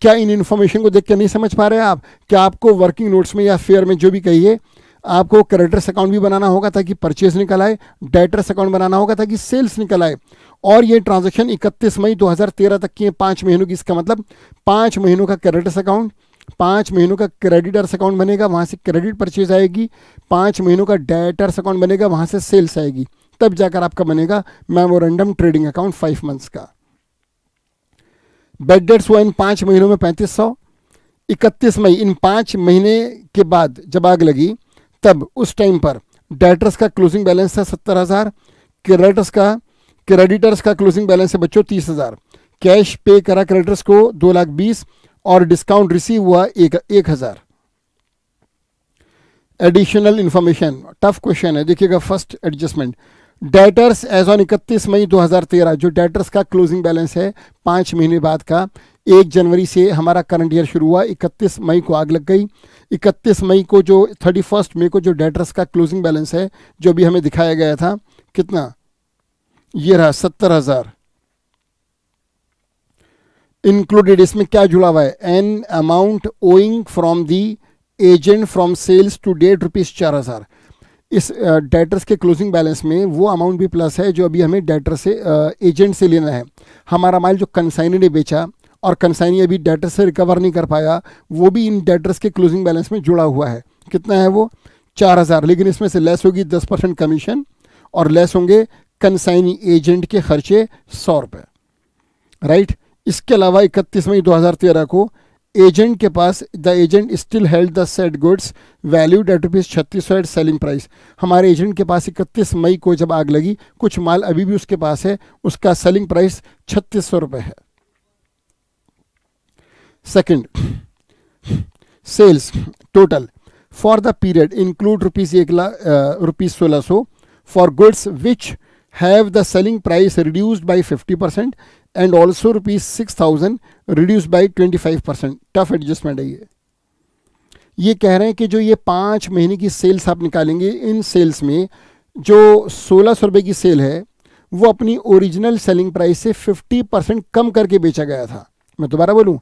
Speaker 1: क्या इन इन्फॉर्मेशन को देख के नहीं समझ पा रहे आप क्या आपको वर्किंग नोट्स में या फेयर में जो भी कहिए आपको क्रेडिटर्स अकाउंट भी बनाना होगा ताकि परचेज निकल आए डेटर्स अकाउंट बनाना होगा ताकि सेल्स निकल आए और ये ट्रांजेक्शन 31 मई 2013 तक की है पाँच महीनों की इसका मतलब पाँच महीनों का क्रेडिटर्स अकाउंट पाँच महीनों का क्रेडिटर्स अकाउंट बनेगा वहाँ से क्रेडिट परचेज आएगी पाँच महीनों का डेटर्स अकाउंट बनेगा वहाँ से सेल्स आएगी तब जाकर आपका बनेगा memorandum trading account five months का बेड डेट्स हुआ इन पाँच महीनों में पैंतीस सौ इकतीस मई इन पाँच महीने के बाद जब आग लगी तब उस टाइम पर डेटर्स का क्लोजिंग बैलेंस था सत्तर हज़ार क्रेडिटर्स का क्रेडिटर्स का क्लोजिंग बैलेंस है बच्चों तीस हज़ार कैश पे करा क्रेडिटर्स को दो लाख बीस और डिस्काउंट रिसीव हुआ एक एक हज़ार एडिशनल इन्फॉर्मेशन टफ क्वेश्चन है देखिएगा first adjustment debtors as on इकतीस मई 2013 जो डेटर्स का क्लोजिंग बैलेंस है पाँच महीने बाद का एक जनवरी से हमारा करंट ईयर शुरू हुआ इकतीस मई को आग लग गई इकतीस मई को जो थर्टी फर्स्ट मई को जो डेटर्स का क्लोजिंग बैलेंस है जो भी हमें दिखाया गया था कितना ये रहा सत्तर हज़ार इंक्लूडेड इसमें क्या जुड़ा हुआ है an amount owing from the agent from sales to date rupees चार हज़ार इस डेटर्स के क्लोजिंग बैलेंस में वो अमाउंट भी प्लस है जो अभी हमें डेटर से एजेंट से लेना है हमारा माल जो कंसाइनी ने बेचा और कंसाइनी अभी डेटर से रिकवर नहीं कर पाया वो भी इन डेटर्स के क्लोजिंग बैलेंस में जुड़ा हुआ है कितना है वो चार हज़ार लेकिन इसमें से लेस होगी दस परसेंट कमीशन और लेस होंगे कंसाइनी एजेंट के खर्चे सौ रुपये राइट इसके अलावा इकतीस मई दो हजार तेरह को एजेंट के पास the agent still held the set goods valued at rupees छत्तीस सौ एट सेलिंग प्राइस हमारे एजेंट के पास इकतीस मई को जब आग लगी कुछ माल अभी भी उसके पास है उसका सेलिंग प्राइस छत्तीस सौ रुपये है second sales total for the period include rupees एक लाख रुपीज सोलह सो for goods which have the selling price reduced by fifty percent and also rupees six thousand reduce by twenty five percent tough adjustment है ये ये कह रहे हैं कि जो ये पाँच महीने की सेल्स आप निकालेंगे इन सेल्स में जो सोलह सौ रुपये की सेल है वो अपनी ओरिजिनल सेलिंग प्राइस से फिफ्टी परसेंट कम करके बेचा गया था मैं दोबारा बोलूँ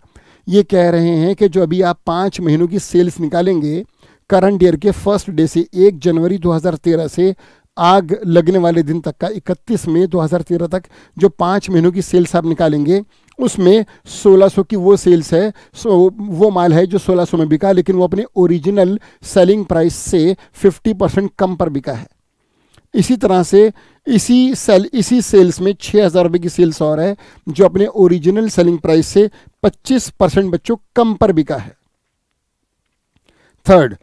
Speaker 1: ये कह रहे हैं कि जो अभी आप पाँच महीनों की सेल्स निकालेंगे करंट ईयर के फर्स्ट डे से एक जनवरी 2013 से आग लगने वाले दिन तक का 31 मई 2013 तक जो पाँच महीनों की सेल्स आप निकालेंगे उसमें 1600 की वो सेल्स है सो वो माल है जो 1600 में बिका लेकिन वो अपने ओरिजिनल सेलिंग प्राइस से 50 परसेंट कम पर बिका है इसी तरह से इसी सेल इसी सेल्स में छः हज़ार रुपये की सेल्स और है जो अपने ओरिजिनल सेलिंग प्राइस से 25 परसेंट बच्चों कम पर बिका है third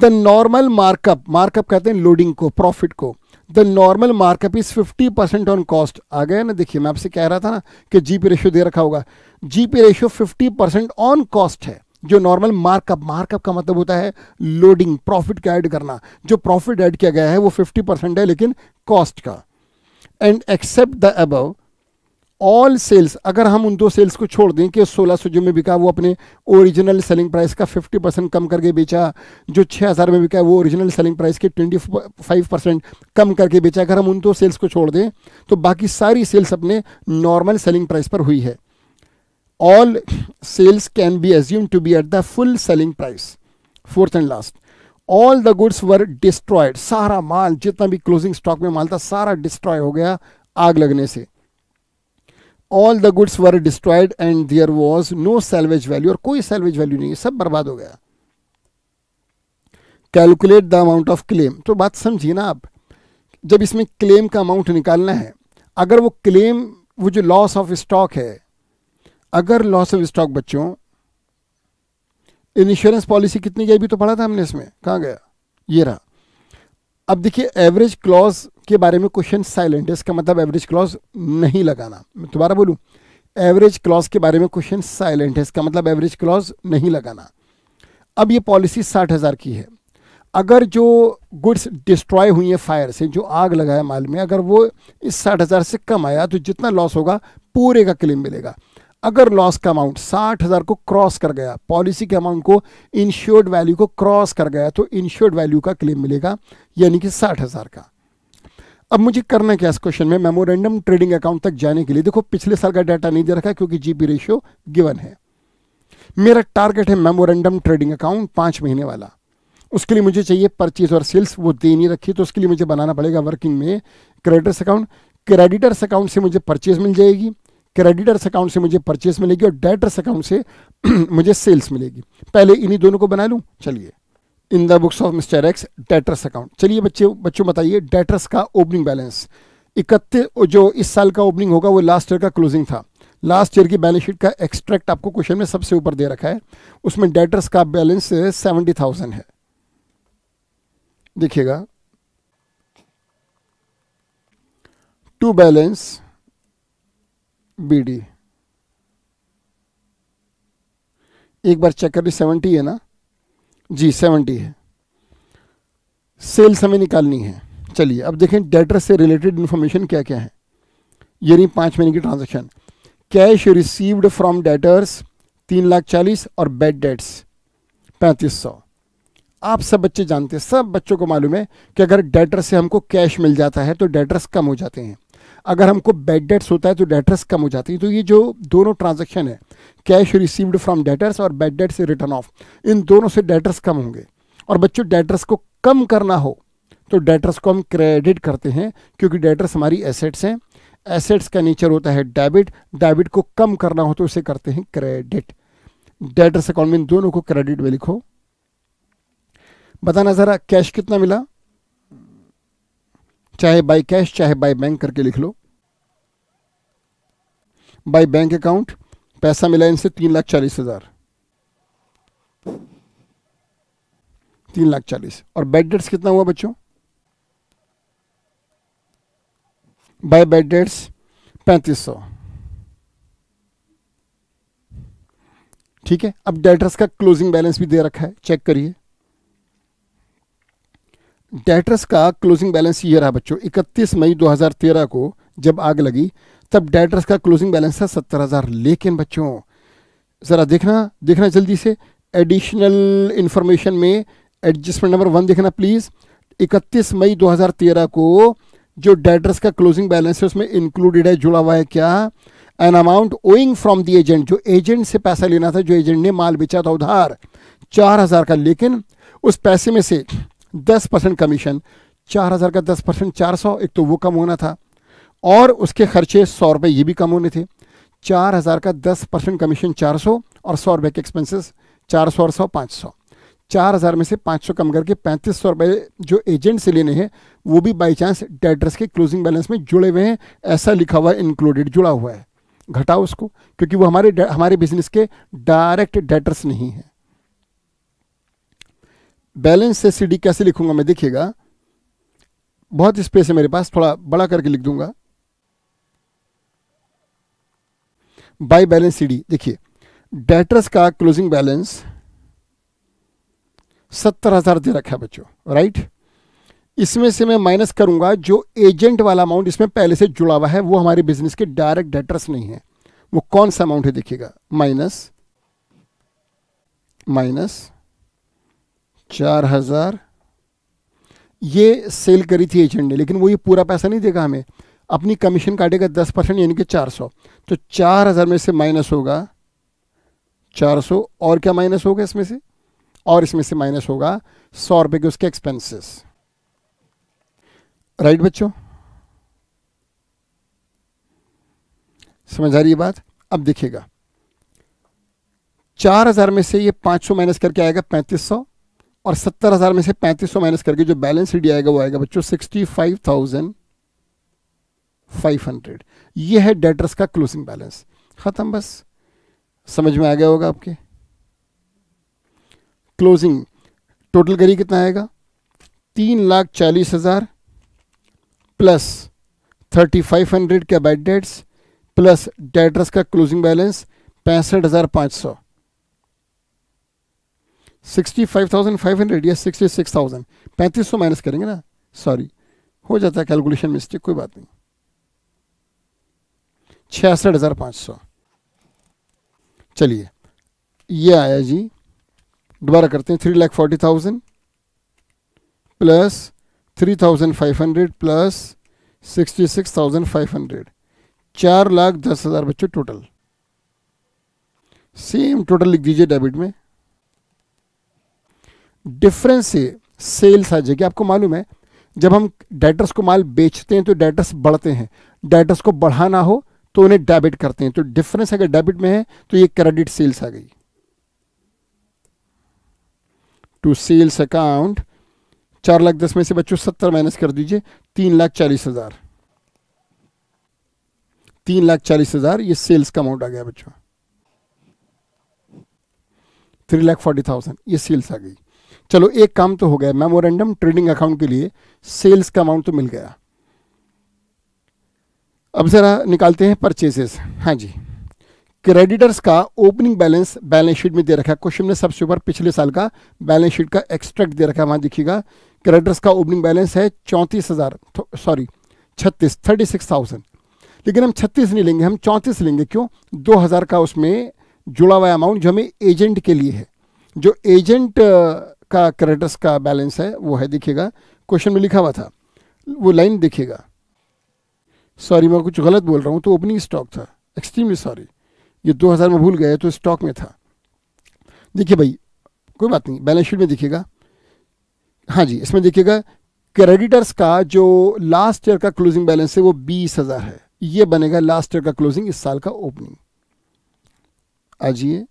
Speaker 1: the normal markup markup कहते हैं लोडिंग को प्रॉफिट को the normal markup is 50 percent on cost आ गया ना देखिए मैं आपसे कह रहा था ना कि जी पी रेशियो दे रखा होगा G P ratio 50 percent on cost है जो नॉर्मल मार्कअप मार्कअप का मतलब होता है लोडिंग प्रॉफिट का ऐड करना जो प्रॉफिट ऐड किया गया है वो 50 परसेंट है लेकिन कॉस्ट का and except the above all sales अगर हम उन दो सेल्स को छोड़ दें कि सोलह सौ जो में बिका वो अपने ओरिजिनल सेलिंग प्राइस का 50 परसेंट कम करके बेचा जो छः हज़ार में बिका वो ओरिजिनल सेलिंग प्राइस के 25 परसेंट कम करके बेचा अगर हम उन दो सेल्स को छोड़ दें तो बाकी सारी सेल्स अपने नॉर्मल सेलिंग प्राइस पर हुई है all sales can be assumed to be at the full selling price fourth and last all the goods were destroyed सारा माल जितना भी क्लोजिंग स्टॉक में माल था सारा डिस्ट्रॉय हो गया आग लगने से all the goods were destroyed and there was no salvage value और कोई सेल्वेज वैल्यू नहीं है सब बर्बाद हो गया calculate the amount of claim तो बात समझिए ना आप जब इसमें क्लेम का अमाउंट निकालना है अगर वो क्लेम वो जो लॉस ऑफ स्टॉक है अगर लॉस ऑफ स्टॉक बच्चों इंश्योरेंस पॉलिसी कितनी गई भी तो पढ़ा था हमने इसमें कहाँ गया ये रहा अब देखिए एवरेज क्लॉज के बारे में क्वेश्चन साइलेंट है इसका मतलब एवरेज क्लॉज नहीं लगाना मैं दोबारा बोलूँ एवरेज क्लॉज के बारे में क्वेश्चन साइलेंट है इसका मतलब एवरेज क्लॉज नहीं लगाना अब ये पॉलिसी साठ हज़ार की है अगर जो गुड्स डिस्ट्रॉय हुई है फायर से जो आग लगाया माल में अगर वो इस साठ हज़ार से कम आया तो जितना लॉस होगा पूरे का क्लेम मिलेगा अगर लॉस का अमाउंट साठ हज़ार को क्रॉस कर गया पॉलिसी के अमाउंट को इंश्योर्ड वैल्यू को क्रॉस कर गया तो इंश्योर्ड वैल्यू का क्लेम मिलेगा यानी कि साठ हज़ार का अब मुझे करना क्या इस क्वेश्चन में मेमोरेंडम ट्रेडिंग अकाउंट तक जाने के लिए देखो पिछले साल का डाटा नहीं दे रखा क्योंकि जीपी रेशियो गिवन है मेरा टारगेट है मेमोरेंडम ट्रेडिंग अकाउंट पांच महीने वाला उसके लिए मुझे चाहिए परचेज और सेल्स वो दे नहीं रखी तो उसके लिए मुझे बनाना पड़ेगा वर्किंग में क्रेडिटर्स अकाउंट क्रेडिटर्स अकाउंट से मुझे परचेज मिल जाएगी क्रेडिटर्स अकाउंट से मुझे परचेस मिलेगी और डेटर्स अकाउंट से मुझे सेल्स मिलेगी पहले इन्हीं दोनों को बना लूँ चलिए in the books of mister X debtors account चलिए बच्चे बच्चों बताइए डेटर्स का ओपनिंग बैलेंस इकतीस जो इस साल का ओपनिंग होगा वो लास्ट ईयर का क्लोजिंग था लास्ट ईयर की बैलेंस शीट का एक्सट्रैक्ट आपको क्वेश्चन में सबसे ऊपर दे रखा है उसमें डेटर्स का बैलेंस सेवेंटी थाउजेंड है देखिएगा टू बैलेंस बी डी एक बार चेक कर सेवेंटी है ना जी सेवेंटी है सेल्स हमें निकालनी है चलिए अब देखें डेटर से रिलेटेड इन्फॉर्मेशन क्या क्या है ये रही पाँच महीने की transaction cash received from debtors तीन लाख चालीस और बेड डेट्स पैंतीस सौ आप सब बच्चे जानते हैं सब बच्चों को मालूम है कि अगर डेटर से हमको कैश मिल जाता है तो डेटर्स कम हो जाते हैं अगर हमको बैड डेट्स होता है तो डेटर्स कम हो जाती है तो ये जो दोनों ट्रांजेक्शन है कैश रिसीव्ड फ्रॉम डेटर्स और बैड डेट्स रिटर्न ऑफ इन दोनों से डेटर्स कम होंगे और बच्चों डेटर्स को कम करना हो तो डेटर्स को हम क्रेडिट करते हैं क्योंकि डेटर्स हमारी एसेट्स हैं एसेट्स का नेचर होता है डेबिट डेबिट को कम करना हो तो उसे करते हैं क्रेडिट डेटर्स अकाउंट में दोनों को क्रेडिट में लिखो बताना ज़रा कैश कितना मिला चाहे बाई कैश चाहे बाय बैंक करके लिख लो बाई बैंक अकाउंट पैसा मिला इनसे तीन लाख चालीस हज़ार तीन लाख चालीस और बेड डेट्स कितना हुआ बच्चों बाय बेड डेट्स पैंतीस सौ ठीक है अब डेटर्स का क्लोजिंग बैलेंस भी दे रखा है चेक करिए डेटर्स का क्लोजिंग बैलेंस ये रहा बच्चों 31 मई 2013 को जब आग लगी तब डेटर्स का क्लोजिंग बैलेंस था सत्तर हज़ार लेकिन बच्चों ज़रा देखना देखना जल्दी से एडिशनल इन्फॉर्मेशन में एडजस्टमेंट नंबर वन देखना प्लीज़ 31 मई 2013 को जो डेटर्स का क्लोजिंग बैलेंस है उसमें इंक्लूडेड है जुड़ा हुआ है क्या an amount owing from the agent जो एजेंट से पैसा लेना था जो एजेंट ने माल बेचा था उधार चार हज़ार का लेकिन उस पैसे में से दस परसेंट कमीशन चार हज़ार का दस परसेंट चार सौ एक तो वो कम होना था और उसके खर्चे सौ रुपये ये भी कम होने थे चार हज़ार का दस परसेंट कमीशन चार सौ और सौ रुपये के एक्सपेंसेस चार सौ और सौ पाँच सौ चार हज़ार में से पाँच सौ कम करके पैंतीस सौ रुपये जो एजेंट से लेने हैं वो भी बाई चांस डेड्रेस के क्लोजिंग बैलेंस में जुड़े हुए हैं ऐसा लिखा हुआ इंक्लूडेड जुड़ा हुआ है घटाओ उसको क्योंकि वो हमारे हमारे बिजनेस के डायरेक्ट डेटर्स नहीं हैं बैलेंस से सी डी कैसे लिखूंगा मैं देखिएगा बहुत स्पेस है मेरे पास थोड़ा बड़ा करके लिख दूंगा बाई बैलेंस सी डी देखिए डेटर्स का क्लोजिंग बैलेंस सत्तर हज़ार दे रखा है बच्चों राइट इसमें से मैं माइनस करूंगा जो एजेंट वाला अमाउंट इसमें पहले से जुड़ा हुआ है वो हमारे बिजनेस के डायरेक्ट डेटर्स नहीं है वो कौन सा अमाउंट है देखिएगा माइनस माइनस चार हज़ार ये सेल करी थी एजेंट ने लेकिन वो ये पूरा पैसा नहीं देगा हमें अपनी कमीशन काटेगा दस परसेंट यानी कि चार सौ तो चार हज़ार में से माइनस होगा चार सौ और क्या माइनस होगा इसमें से और इसमें से माइनस होगा सौ रुपए के उसके एक्सपेंसेस राइट बच्चों समझ आ रही है बात अब देखिएगा चार हज़ार में से ये पांच सौ माइनस करके आएगा पैंतीस सौ और सत्तर हज़ार में से पैंतीस सौ माइनस करके जो बैलेंस सीडी आएगा वो आएगा बच्चों sixty five thousand five hundred ये है डेटर्स का क्लोजिंग बैलेंस ख़त्म बस समझ में आ गया होगा आपके क्लोजिंग टोटल करी कितना आएगा तीन लाख चालीस हज़ार प्लस थर्टी फाइव हंड्रेड का बैड डेट्स प्लस डेटर्स का क्लोजिंग बैलेंस पैंसठ हज़ार पाँच सौ sixty five thousand five hundred या सिक्सटी सिक्स थाउजेंड पैंतीस सौ माइनस करेंगे ना सॉरी हो जाता है कैलकुलेशन मिस्टेक कोई बात नहीं छियासठ हज़ार पाँच सौ चलिए ये आया जी दोबारा करते हैं three lakh forty thousand plus three thousand five hundred plus sixty six thousand five hundred चार लाख दस हज़ार बच्चों टोटल सेम टोटल लिख दीजिए डेबिट में डिफरेंस से सेल्स आ जाएगी आपको मालूम है जब हम डेटर्स को माल बेचते हैं तो डेटर्स बढ़ते हैं डेटर्स को बढ़ाना हो तो उन्हें डेबिट करते हैं तो डिफरेंस अगर डेबिट में है तो ये क्रेडिट सेल्स आ गई टू सेल्स अकाउंट चार लाख दस में से बच्चों सत्तर माइनस कर दीजिए तीन लाख चालीस हज़ार तीन लाख चालीस हज़ार ये सेल्स का अमाउंट आ गया बच्चों थ्री लाख फोर्टी थाउजेंड ये सेल्स आ गई चलो एक काम तो हो गया मेमोरेंडम ट्रेडिंग अकाउंट के लिए सेल्स का अमाउंट तो मिल गया अब ज़रा निकालते हैं परचेजेस हाँ जी क्रेडिटर्स का ओपनिंग बैलेंस बैलेंस शीट में दे रखा है क्वेश्चन ने सबसे ऊपर पिछले साल का बैलेंस शीट का एक्सट्रैक्ट दे रखा है वहाँ देखिएगा क्रेडिटर्स का ओपनिंग बैलेंस है चौंतीस हज़ार सॉरी तो छत्तीस थर्टी सिक्स थाउजेंड लेकिन हम छत्तीस नहीं लेंगे हम चौंतीस लेंगे क्यों दो हज़ार का उसमें जुड़ा हुआ अमाउंट जो हमें एजेंट के लिए है जो एजेंट का करेक्टर्स का बैलेंस है वो है देखिएगा क्वेश्चन में लिखा हुआ था वो लाइन देखिएगा सॉरी मैं कुछ गलत बोल रहा हूँ तो ओपनिंग स्टॉक था एक्सट्रीमली सॉरी ये 2000 में भूल गए तो स्टॉक में था देखिए भाई कोई बात नहीं बैलेंस शीट में देखिएगा हाँ जी इसमें देखिएगा क्रेडिटर्स का जो लास्ट ईयर का क्लोजिंग बैलेंस है वो बीस है ये बनेगा लास्ट ईयर का क्लोजिंग इस साल का ओपनिंग आ जाइए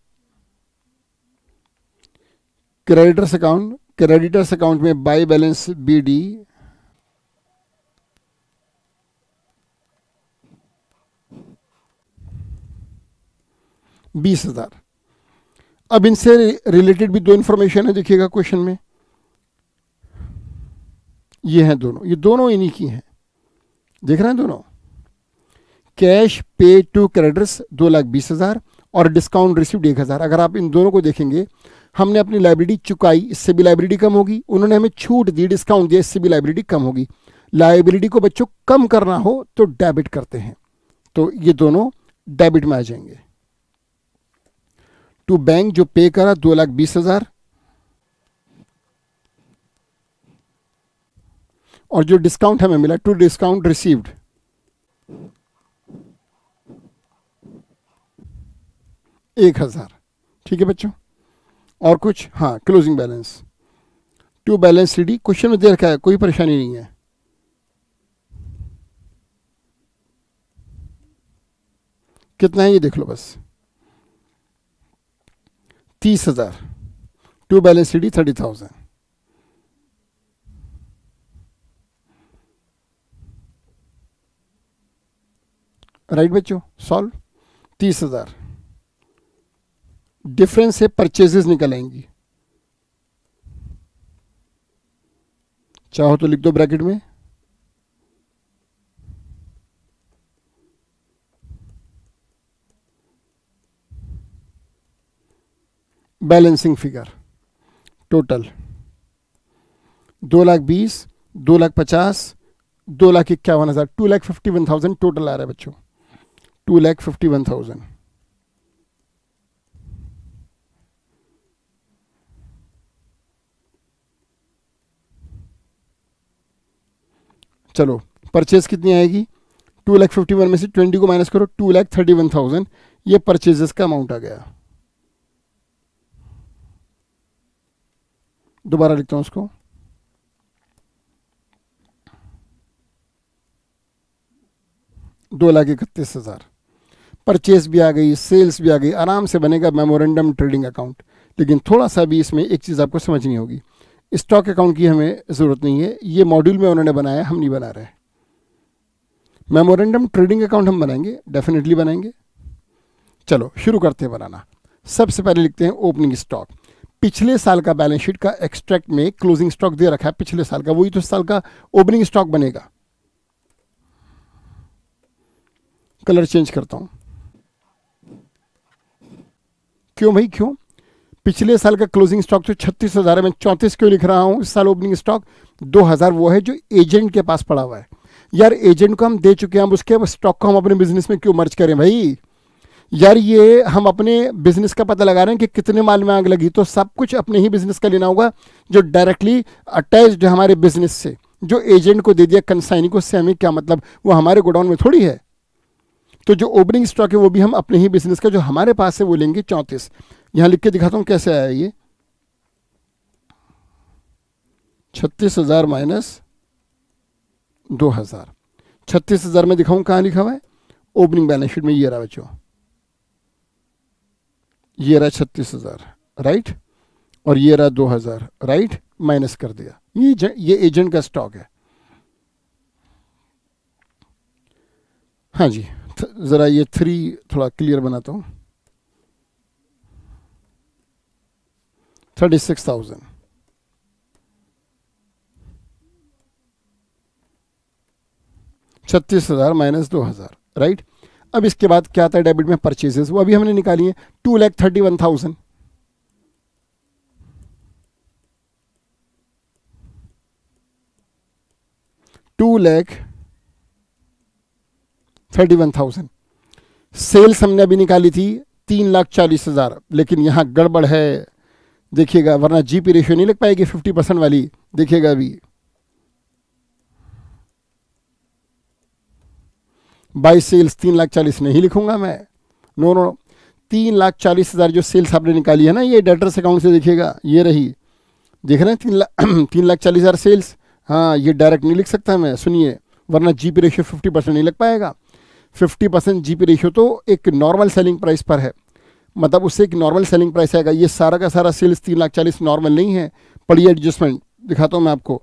Speaker 1: क्रेडिटर्स अकाउंट क्रेडिटर्स अकाउंट में बाई बैलेंस बी डी बीस हजार अब इनसे रिलेटेड भी दो इंफॉर्मेशन है देखिएगा क्वेश्चन में ये हैं दोनों ये दोनों इन्हीं की हैं देख रहे हैं दोनों कैश पे टू क्रेडिटर्स दो लाख बीस हज़ार और डिस्काउंट रिसीव्ड एक हज़ार अगर आप इन दोनों को देखेंगे हमने अपनी लाइब्रेरी चुकाई इससे भी लाइब्रेरी कम होगी उन्होंने हमें छूट दी डिस्काउंट दिया इससे भी लाइब्रेरी कम होगी लाइब्रेरी को बच्चों कम करना हो तो डेबिट करते हैं तो ये दोनों डेबिट में आ जाएंगे टू बैंक जो पे करा दो लाख बीस हजार और जो डिस्काउंट हमें मिला टू डिस्काउंट रिसीव्ड एक हजार ठीक है बच्चों और कुछ हाँ closing balance to balance C D question में दे रखा है कोई परेशानी नहीं है कितना है ये देख लो बस तीस हजार to balance C D thirty thousand right बच्चों सॉल्व तीस हज़ार डिफरेंस से परचेजेस निकल आएंगी चाहो तो लिख दो ब्रैकेट में बैलेंसिंग फिगर टोटल दो लाख बीस दो लाख पचास दो लाख इक्यावन हज़ार two lakh fifty one thousand total आ रहा है बच्चों two lakh fifty one thousand चलो परचेज कितनी आएगी टू लैख फिफ्टी वन में से ट्वेंटी को माइनस करो two lakh thirty one thousand ये परचेजेस का अमाउंट आ गया दोबारा लिखता हूं उसको दो लाख इकतीस हज़ार परचेस भी आ गई सेल्स भी आ गई आराम से बनेगा मेमोरेंडम ट्रेडिंग अकाउंट लेकिन थोड़ा सा भी इसमें एक चीज़ आपको समझनी होगी स्टॉक अकाउंट की हमें ज़रूरत नहीं है ये मॉड्यूल में उन्होंने बनाया हम नहीं बना रहे मेमोरेंडम ट्रेडिंग अकाउंट हम बनाएंगे डेफिनेटली बनाएंगे चलो शुरू करते हैं बनाना सबसे पहले लिखते हैं ओपनिंग स्टॉक पिछले साल का बैलेंस शीट का एक्सट्रैक्ट में क्लोजिंग स्टॉक दे रखा है पिछले साल का वही तो साल का ओपनिंग स्टॉक बनेगा कलर चेंज करता हूं क्यों भाई क्यों पिछले साल का क्लोजिंग स्टॉक तो छत्तीस हज़ार है मैं चौंतीस क्यों लिख रहा हूँ इस साल ओपनिंग स्टॉक दो हज़ार वो है जो एजेंट के पास पड़ा हुआ है यार एजेंट को हम दे चुके हैं हम उसके स्टॉक को हम अपने बिजनेस में क्यों मर्ज करें भाई यार ये हम अपने बिजनेस का पता लगा रहे हैं कि कितने माल में आग लगी तो सब कुछ अपने ही बिजनेस का लेना होगा जो डायरेक्टली अटैच है हमारे बिजनेस से जो एजेंट को दे दिया कंसाइनी को हमें क्या मतलब वो हमारे गोडाउन में थोड़ी है तो जो ओपनिंग स्टॉक है वो भी हम अपने ही बिजनेस का जो हमारे पास है वो लेंगे चौंतीस यहां लिख के दिखाता हूँ कैसे आया ये छत्तीस हजार माइनस दो हजार छत्तीस हजार में दिखाऊं कहां लिखा हुआ है ओपनिंग बैलेंस शीट में ये रहा बच्चों ये रहा छत्तीस हजार राइट और ये रहा दो हजार राइट माइनस कर दिया ये ये एजेंट का स्टॉक है हाँ जी ज़रा ये थ्री थोड़ा क्लियर बनाता हूं 36,000. छत्तीस हज़ार माइनस दो हज़ार राइट अब इसके बाद क्या आता है डेबिट में परचेजेस वो अभी हमने निकाली है two lakh thirty one thousand two lakh thirty one thousand sales हमने अभी निकाली थी तीन लाख चालीस हज़ार लेकिन यहाँ गड़बड़ है देखिएगा वरना जी पी रेशियो नहीं लग पाएगी फिफ्टी परसेंट वाली देखिएगा अभी बाईस सेल्स तीन लाख चालीस नहीं लिखूंगा मैं नो नो तीन लाख चालीस हज़ार जो सेल्स आपने निकाली है ना ये डेटर्स अकाउंट से देखिएगा ये रही देख रहे हैं तीन लाख तीन लाख चालीस हज़ार सेल्स हाँ ये डायरेक्ट नहीं लिख सकता मैं सुनिए वरना G P ratio fifty percent नहीं लग पाएगा fifty percent G P ratio तो एक नॉर्मल सेलिंग प्राइस पर है मतलब उससे एक नॉर्मल सेलिंग प्राइस आएगा ये सारा का सारा सेल्स तीन लाख चालीस नॉर्मल नहीं है पर एडजस्टमेंट दिखाता हूं मैं आपको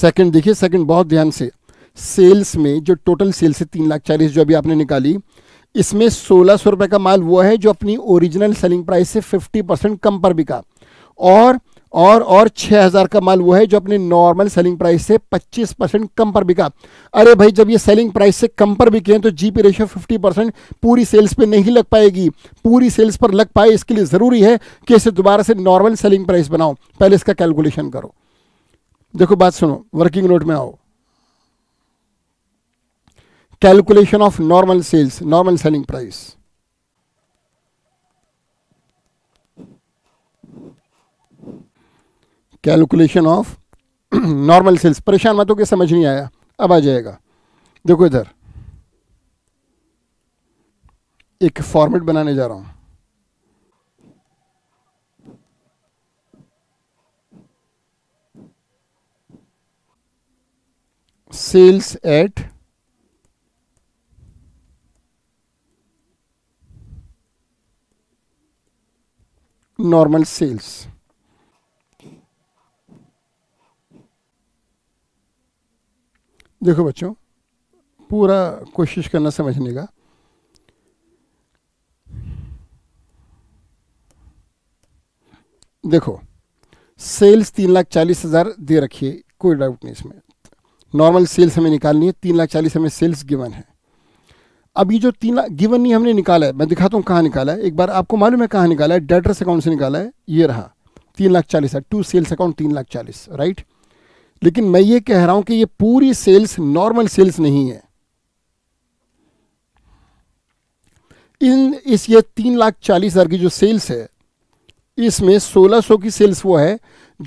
Speaker 1: सेकंड देखिए सेकंड बहुत ध्यान से सेल्स में जो टोटल सेल्स है तीन लाख चालीस जो अभी आपने निकाली इसमें सोलह सौ रुपए का माल वो है जो अपनी ओरिजिनल सेलिंग प्राइस से फिफ्टी परसेंट कम पर बिका और और और 6000 का माल वो है जो अपने नॉर्मल सेलिंग प्राइस से 25 परसेंट कम पर बिका अरे भाई जब ये सेलिंग प्राइस से कम पर बिके हैं तो जीपी रेशियो 50 परसेंट पूरी सेल्स पे नहीं लग पाएगी पूरी सेल्स पर लग पाए इसके लिए ज़रूरी है कि इसे दोबारा से नॉर्मल सेलिंग प्राइस बनाओ पहले इसका कैलकुलेशन करो देखो बात सुनो वर्किंग नोट में आओ calculation of normal sales normal selling price calculation of normal sales परेशान मत हो के समझ नहीं आया अब आ जाएगा देखो इधर एक फॉर्मेट बनाने जा रहा हूं सेल्स एट नॉर्मल सेल्स देखो बच्चों पूरा कोशिश करना समझने का देखो सेल्स तीन लाख चालीस हज़ार दे रखिए कोई डाउट नहीं इसमें नॉर्मल सेल्स हमें निकालनी है तीन लाख चालीस हमें सेल्स गिवन है अब ये जो तीन लाख गिवन नहीं हमने निकाला है मैं दिखाता हूँ कहाँ निकाला है एक बार आपको मालूम है कहाँ निकाला है डेटर्स अकाउंट से निकाला है ये रहा तीन लाख चालीस हज़ार टू सेल्स अकाउंट तीन लाख चालीस राइट लेकिन मैं ये कह रहा हूं कि ये पूरी सेल्स नॉर्मल सेल्स नहीं है इन इस ये तीन लाख चालीस हज़ार की जो सेल्स है इसमें सोलह सौ की सेल्स वो है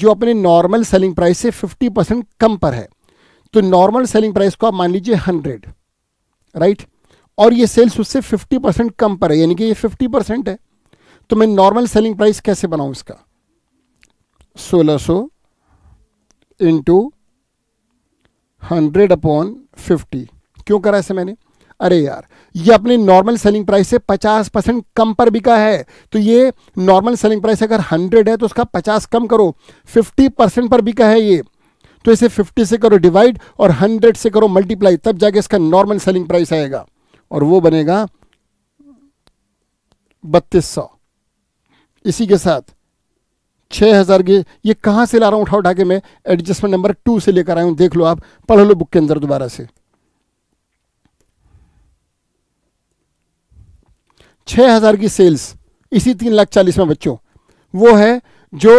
Speaker 1: जो अपने नॉर्मल सेलिंग प्राइस से फिफ्टी परसेंट कम पर है तो नॉर्मल सेलिंग प्राइस को आप मान लीजिए हंड्रेड राइट और ये सेल्स उससे फिफ्टी परसेंट कम पर है यानी कि ये फिफ्टी परसेंट है तो मैं नॉर्मल सेलिंग प्राइस कैसे बनाऊं इसका सोलह सौ इंटू हंड्रेड अपॉन फिफ्टी क्यों करा ऐसे मैंने अरे यार ये अपनी नॉर्मल सेलिंग प्राइस से 50 परसेंट कम पर बिका है तो ये नॉर्मल सेलिंग प्राइस अगर 100 है तो उसका 50 कम करो 50 परसेंट पर बिका है ये तो इसे 50 से करो डिवाइड और 100 से करो मल्टीप्लाई तब जाके इसका नॉर्मल सेलिंग प्राइस आएगा और वो बनेगा बत्तीस इसी के साथ छः हज़ार की ये कहाँ से ला रहा हूँ उठा उठा के मैं एडजस्टमेंट नंबर टू से लेकर आया हूँ देख लो आप पढ़ लो बुक के अंदर दोबारा से छः हज़ार की सेल्स इसी तीन लाख चालीस में बच्चों वो है जो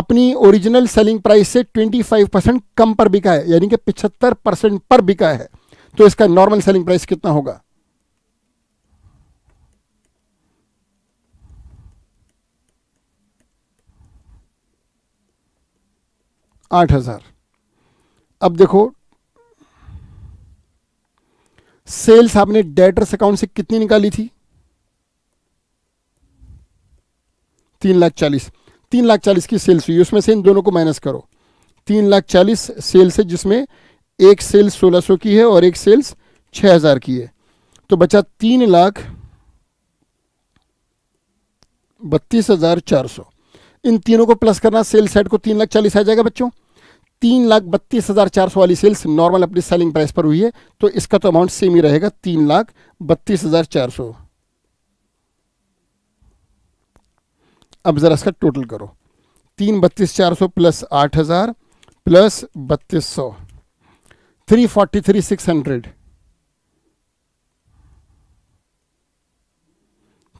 Speaker 1: अपनी ओरिजिनल सेलिंग प्राइस से 25 परसेंट कम पर बिका है यानी कि 75 परसेंट पर बिका है तो इसका नॉर्मल सेलिंग प्राइस कितना होगा आठ हज़ार अब देखो सेल्स आपने डेटर्स अकाउंट से कितनी निकाली थी तीन लाख चालीस तीन लाख चालीस की सेल्स हुई उसमें से इन दोनों को माइनस करो तीन लाख चालीस सेल्स है जिसमें एक सेल्स सोलह सौ की है और एक सेल्स छह हज़ार की है तो बचा तीन लाख बत्तीस हज़ार चार सौ इन तीनों को प्लस करना सेल्स हेड को तीन लाख चालीस आ जाएगा बच्चों तीन लाख बत्तीस हज़ार चार सौ वाली सेल्स नॉर्मल अपनी सेलिंग प्राइस पर हुई है तो इसका तो अमाउंट सेम ही रहेगा तीन लाख बत्तीस हज़ार चार सौ अब ज़रा इसका टोटल करो तीन बत्तीस चार सौ प्लस आठ हज़ार प्लस बत्तीस सौ three forty three six hundred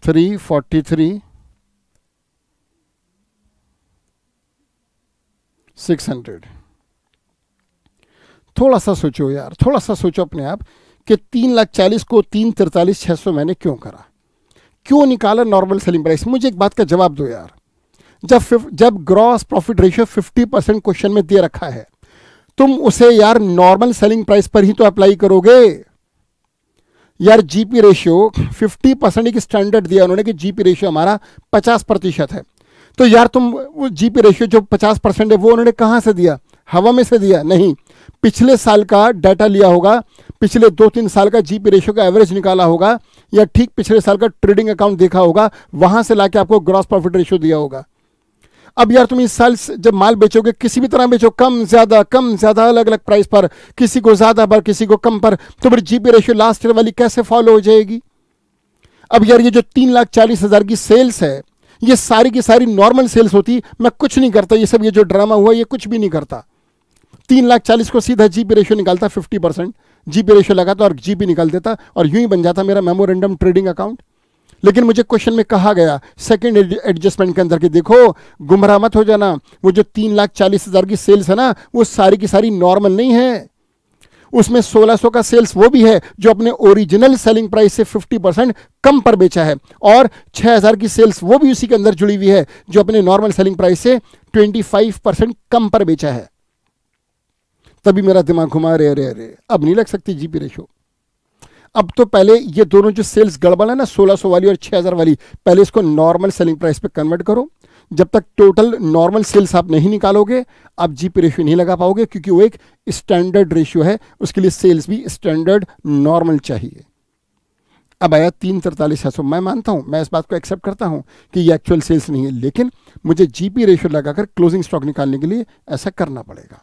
Speaker 1: three forty three six hundred थोड़ा सा सोचो यार थोड़ा सा सोचो अपने आप कि तीन लाख चालीस को तीन तिरतालीस छः सौ मैंने क्यों करा क्यों निकाला नॉर्मल सेलिंग प्राइस मुझे एक बात का जवाब दो यार जब जब gross profit ratio fifty percent question में दे रखा है तुम उसे यार नॉर्मल सेलिंग प्राइस पर ही तो अप्लाई करोगे यार जीपी रेशियो 50 परसेंट एक स्टैंडर्ड दिया उन्होंने कि जीपी रेशियो हमारा 50 प्रतिशत है तो यार तुम वो जी पी रेशियो जो पचास परसेंट है वो उन्होंने कहाँ से दिया हवा में से दिया नहीं पिछले साल का डाटा लिया होगा पिछले दो तीन साल का जी पी रेशियो का एवरेज निकाला होगा या ठीक पिछले साल का ट्रेडिंग अकाउंट देखा होगा वहां से लाके आपको ग्रॉस प्रॉफिट रेशियो दिया होगा अब यार तुम इस साल जब माल बेचोगे किसी भी तरह बेचो कम ज्यादा कम ज्यादा अलग अलग प्राइस पर किसी को ज्यादा पर किसी को कम पर तो फिर जीपी रेशियो लास्ट ईयर वाली कैसे फॉलो हो जाएगी अब यार ये जो तीन लाख चालीस हजार की सेल्स है ये सारी की सारी नॉर्मल सेल्स होती मैं कुछ नहीं करता ये सब ये जो ड्रामा हुआ ये कुछ भी नहीं करता तीन लाख चालीस को सीधा जी रेशियो निकालता फिफ्टी परसेंट जी रेशियो लगाता और जी निकाल देता और यूं ही बन जाता मेरा मेमोरेंडम ट्रेडिंग अकाउंट लेकिन मुझे क्वेश्चन में कहा गया सेकंड एडजस्टमेंट के अंदर कि देखो गुमराह मत हो जाना वो जो तीन लाख चालीस हज़ार की सेल्स है ना वो सारी की सारी नॉर्मल नहीं है उसमें 1600 का सेल्स वो भी है जो अपने ओरिजिनल सेलिंग प्राइस से 50 परसेंट कम पर बेचा है और 6000 की सेल्स वो भी उसी के अंदर जुड़ी हुई है जो अपने नॉर्मल सेलिंग प्राइस से 25 परसेंट कम पर बेचा है तभी मेरा दिमाग घुमा रहे अरे अरे अब नहीं लग सकती जीपी रेशो अब तो पहले ये दोनों जो सेल्स गड़बड़ है ना 1600 वाली और 6000 वाली पहले इसको नॉर्मल सेलिंग प्राइस पे कन्वर्ट करो जब तक टोटल नॉर्मल सेल्स आप नहीं निकालोगे आप जीपी रेशियो नहीं लगा पाओगे क्योंकि वो एक स्टैंडर्ड रेशियो है उसके लिए सेल्स भी स्टैंडर्ड नॉर्मल चाहिए अब आया तीन तरतालीस है सौ मैं मानता हूँ मैं इस बात को एक्सेप्ट करता हूँ कि ये एक्चुअल सेल्स नहीं है लेकिन मुझे जीपी रेशियो लगाकर क्लोजिंग स्टॉक निकालने के लिए ऐसा करना पड़ेगा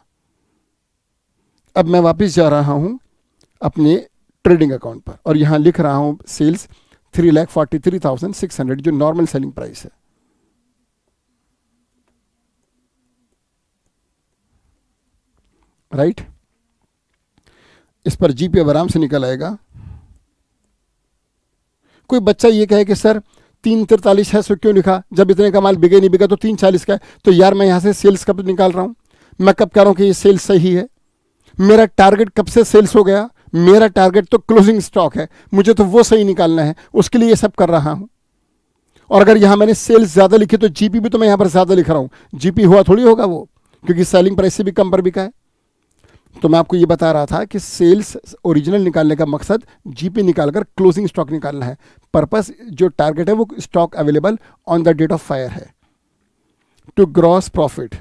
Speaker 1: अब मैं वापस जा रहा हूँ अपने ट्रेडिंग अकाउंट पर और यहाँ लिख रहा हूँ sales three lakh forty three thousand six hundred जो नॉर्मल सेलिंग प्राइस है राइट इस पर जीपी अब आराम से निकल आएगा कोई बच्चा ये कहे कि सर तीन तिरतालीस है सो क्यों लिखा जब इतने का माल बिगे नहीं बिगा तो तीन चालीस का है तो यार मैं यहां से सेल्स कब निकाल रहा हूं मैं कब कह रहा हूं कि ये सेल्स सही है मेरा टारगेट कब से सेल्स हो गया मेरा टारगेट तो क्लोजिंग स्टॉक है मुझे तो वो सही निकालना है उसके लिए ये सब कर रहा हूं और अगर यहां मैंने सेल्स ज़्यादा लिखी तो जीपी भी तो मैं यहां पर ज़्यादा लिख रहा हूं जीपी हुआ थोड़ी होगा वो क्योंकि सेलिंग प्राइस से भी कम पर बिका है तो मैं आपको ये बता रहा था कि सेल्स ओरिजिनल निकालने का मकसद जीपी निकालकर क्लोजिंग स्टॉक निकालना है पर्पस जो टारगेट है वो stock available on the date of fire है टू ग्रॉस प्रॉफिट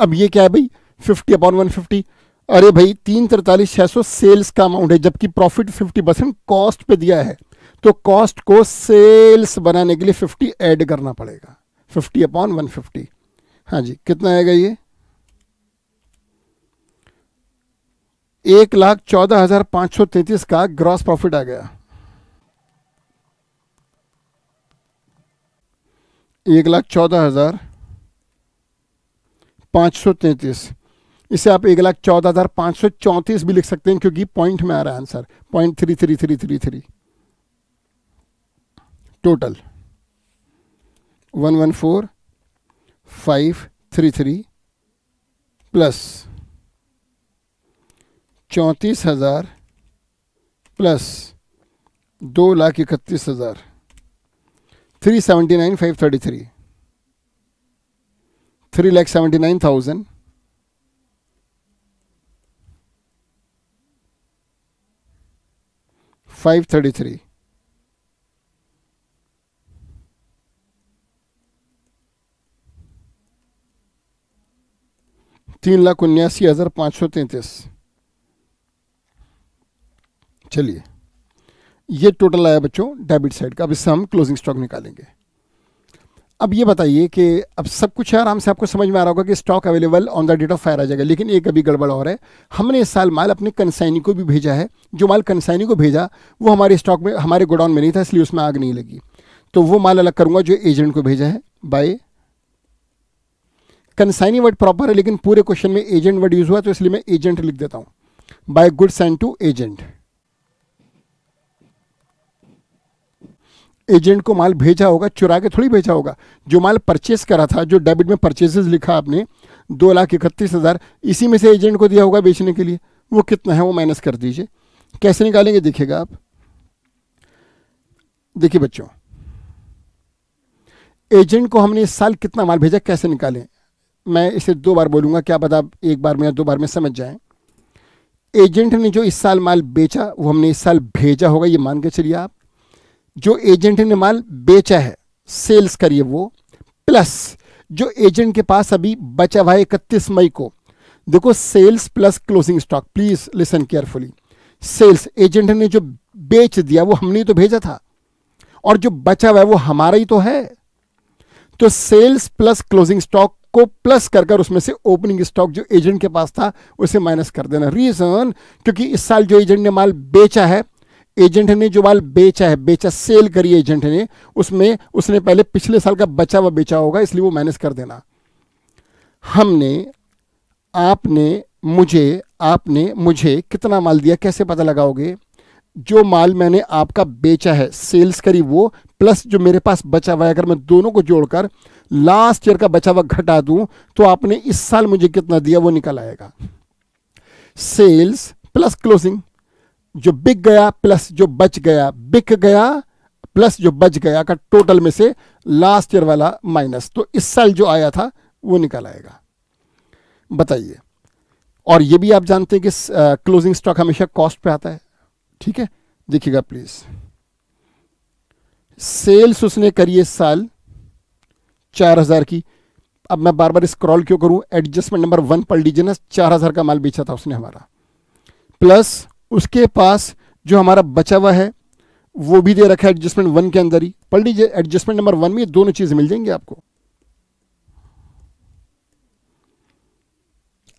Speaker 1: अब ये क्या है भाई 50 अपॉन 150 अरे भाई तीन तरतालीस छह सौ सेल्स का अमाउंट है जबकि प्रॉफिट 50 परसेंट कॉस्ट पे दिया है तो कॉस्ट को सेल्स बनाने के लिए 50 ऐड करना पड़ेगा फिफ्टी अपॉन वन फिफ्टी हाँ जी कितना आएगा ये एक लाख चौदह हजार पांच सौ तैतीस का ग्रॉस प्रॉफिट आ गया एक लाख चौदह हजार पांच सौ तैतीस इसे आप एक लाख चौदह हजार पांच सौ चौंतीस भी लिख सकते हैं क्योंकि पॉइंट में आ रहा है answer point three three three three three total one one four five three three plus चौंतीस हज़ार प्लस दो लाख इकतीस हज़ार three seventy nine five thirty three three lakh seventy nine thousand five thirty three तीन लाख उन्यासी हज़ार पाँच सौ तैंतीस चलिए ये टोटल आया बच्चों डेबिट साइड का अब इससे हम क्लोजिंग स्टॉक निकालेंगे अब ये बताइए कि अब सब कुछ आराम से आपको समझ में आ रहा होगा कि stock available on the date of fire आ जाएगा लेकिन एक अभी गड़बड़ और है हमने इस साल माल अपने कंसाइनी को भी भेजा है जो माल कंसाइनी को भेजा वो हमारे स्टॉक में हमारे गोडाउन में नहीं था इसलिए उसमें आग नहीं लगी तो वो माल अलग करूँगा जो एजेंट को भेजा है बाय कंसाइनी वर्ड प्रॉपर है लेकिन पूरे क्वेश्चन में एजेंट वर्ड यूज हुआ तो इसलिए मैं एजेंट लिख देता हूं by good sent to agent agent को माल भेजा होगा चुरा के थोड़ी भेजा होगा जो माल परचेस करा था जो डेबिट में परचेजेस लिखा आपने दो लाख इकतीस हज़ार इसी में से एजेंट को दिया होगा बेचने के लिए वो कितना है वो माइनस कर दीजिए कैसे निकालेंगे देखिएगा आप देखिए बच्चों एजेंट को हमने इस साल कितना माल भेजा कैसे निकालें मैं इसे दो बार बोलूँगा क्या पता एक बार में या दो बार में समझ जाए एजेंट ने जो इस साल माल बेचा वो हमने इस साल भेजा होगा ये मान के चलिए आप जो एजेंट ने माल बेचा है सेल्स करिए वो प्लस जो एजेंट के पास अभी बचा हुआ है इकतीस मई को देखो sales plus closing stock please listen carefully sales agent ने जो बेच दिया वो हमने तो भेजा था और जो बचा हुआ है वो हमारा ही तो है तो सेल्स प्लस क्लोजिंग स्टॉक को प्लस कर कर उसमें से ओपनिंग स्टॉक जो एजेंट के पास था उसे माइनस कर देना रीज़न क्योंकि इस साल जो एजेंट ने माल बेचा है एजेंट ने जो माल बेचा है बेचा सेल करी एजेंट ने उसमें उसने पहले पिछले साल का बचा हुआ बेचा होगा इसलिए वो माइनस कर देना हमने आपने मुझे आपने मुझे कितना माल दिया कैसे पता लगाओगे जो माल मैंने आपका बेचा है सेल्स करी वो प्लस जो मेरे पास बचा हुआ है अगर मैं दोनों को जोड़कर लास्ट ईयर का बचा हुआ घटा दूं तो आपने इस साल मुझे कितना दिया वो निकल आएगा सेल्स प्लस क्लोजिंग जो बिक गया प्लस जो बच गया बिक गया प्लस जो बच गया का टोटल में से लास्ट ईयर वाला माइनस तो इस साल जो आया था वो निकल आएगा बताइए और ये भी आप जानते हैं कि क्लोजिंग uh, स्टॉक हमेशा कॉस्ट पे आता है ठीक है देखिएगा प्लीज़ सेल्स उसने करी इस साल चार हज़ार की अब मैं बार बार स्क्रॉल क्यों करूं एडजस्टमेंट नंबर वन पढ़ लीजिए ना चार हज़ार का माल बेचा था उसने हमारा प्लस उसके पास जो हमारा बचा हुआ है वो भी दे रखा है एडजस्टमेंट वन के अंदर ही पढ़ लीजिए एडजस्टमेंट नंबर वन में ये दोनों चीज़ें मिल जाएंगी आपको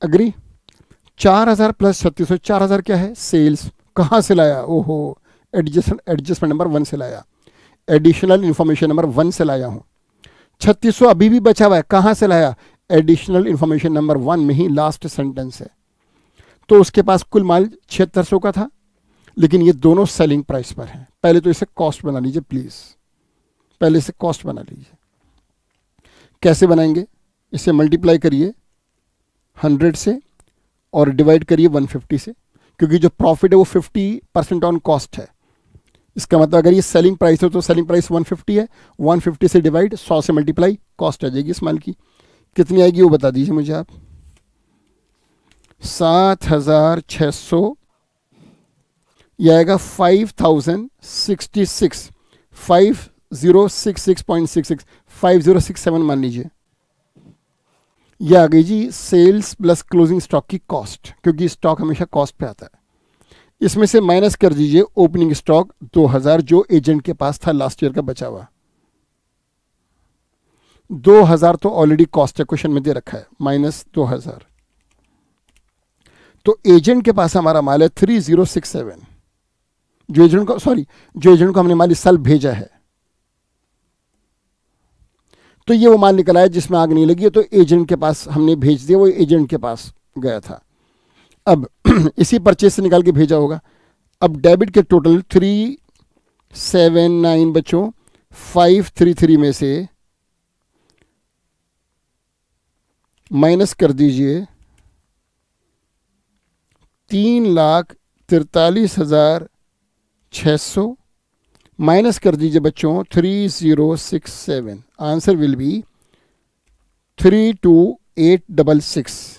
Speaker 1: अग्री चार हज़ार प्लस छत्तीस सौ चार हज़ार क्या है सेल्स कहां से लाया ओहो एडजस्टमेंट एडजस्टमेंट नंबर वन से लाया एडिशनल इन्फॉर्मेशन नंबर वन से लाया हूँ छत्तीस अभी भी बचा हुआ है कहाँ से लाया एडिशनल इन्फॉर्मेशन नंबर वन में ही लास्ट सेंटेंस है तो उसके पास कुल माल छिहत्तर का था लेकिन ये दोनों सेलिंग प्राइस पर है पहले तो इसे कॉस्ट बना लीजिए प्लीज़ पहले इसे कॉस्ट बना लीजिए कैसे बनाएंगे इसे मल्टीप्लाई करिए 100 से और डिवाइड करिए 150 से क्योंकि जो प्रॉफिट है वो 50 परसेंट ऑन कॉस्ट है इसका मतलब अगर ये सेलिंग प्राइस हो तो सेलिंग प्राइस 150 है 150 से डिवाइड 100 से मल्टीप्लाई कॉस्ट आ जाएगी इस माल की कितनी आएगी वो बता दीजिए मुझे आप सात हज़ार छः सौ यह आएगा five thousand sixty six five zero six six point six six five zero six seven मान लीजिए यह आ गई जी सेल्स प्लस क्लोजिंग स्टॉक की कॉस्ट क्योंकि स्टॉक हमेशा कॉस्ट पे आता है इसमें से माइनस कर दीजिए ओपनिंग स्टॉक 2000 जो एजेंट के पास था लास्ट ईयर का बचा हुआ 2000 तो ऑलरेडी कॉस्ट क्वेश्चन में दे रखा है माइनस 2000 तो एजेंट के पास हमारा माल है 3067 जो एजेंट को सॉरी जो एजेंट को हमने माल इस साल भेजा है तो ये वो माल निकला है जिसमें आग नहीं लगी है तो एजेंट के पास हमने भेज दिया वो एजेंट के पास गया था अब इसी परचेज से निकाल के भेजा होगा अब डेबिट के टोटल थ्री सेवन नाइन बच्चों फाइव थ्री थ्री में से माइनस कर दीजिए तीन लाख तिरतालीस हज़ार छः सौ माइनस कर दीजिए बच्चों three zero six seven answer will be three two eight double six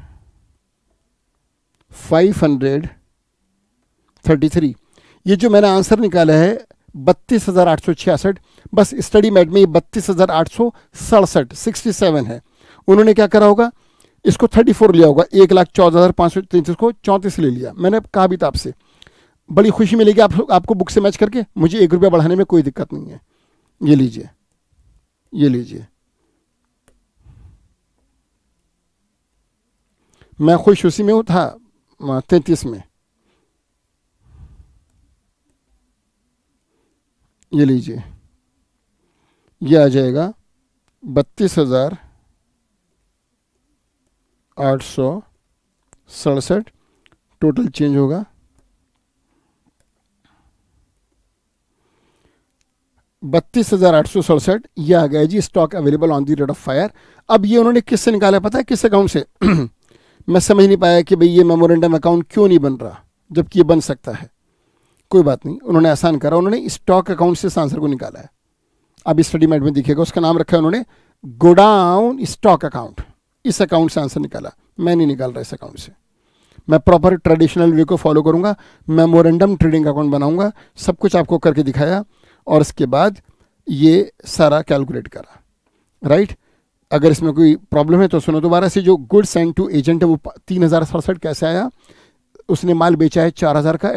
Speaker 1: 533 ये जो मैंने आंसर निकाला है बत्तीस हज़ार आठ सौ छियासठ बस स्टडी मैट में ये बत्तीस हज़ार आठ सौ सड़सठ सिक्सटी सेवन है उन्होंने क्या करा होगा इसको थर्टी फोर लिया होगा एक लाख चौदह हज़ार पाँच सौ तैंतीस को चौंतीस ले लिया मैंने कहा भी था आपसे बड़ी खुशी मिलेगी आप, आपको बुक से मैच करके मुझे एक रुपया बढ़ाने में कोई दिक्कत नहीं है ये लीजिए ये लीजिए मैं खुश उसी में हूँ था तैतीस में ये लीजिए ये आ जाएगा बत्तीस हज़ार आठ सौ सड़सठ टोटल चेंज होगा बत्तीस हज़ार आठ सौ सड़सठ यह आ गया जी stock available on the rate of fire अब ये उन्होंने किससे निकाला पता है किस अकाउंट से मैं समझ नहीं पाया कि भाई ये मेमोरेंडम अकाउंट क्यों नहीं बन रहा जबकि ये बन सकता है कोई बात नहीं उन्होंने आसान करा उन्होंने स्टॉक अकाउंट से इस आंसर को निकाला है अब स्टडी मैट में दिखेगा उसका नाम रखा है उन्होंने गोडाउन स्टॉक अकाउंट इस अकाउंट से आंसर निकाला मैं नहीं निकाल रहा इस अकाउंट से मैं प्रॉपर ट्रेडिशनल वे को फॉलो करूंगा मेमोरेंडम ट्रेडिंग अकाउंट बनाऊंगा सब कुछ आपको करके दिखाया और इसके बाद ये सारा कैलकुलेट करा राइट right? अगर इसमें कोई प्रॉब्लम है तो सुनो दोबारा से जो गुड सेंड टू एजेंट है वो तीन हज़ार सड़सठ कैसे आया उसने माल बेचा है चार हज़ार का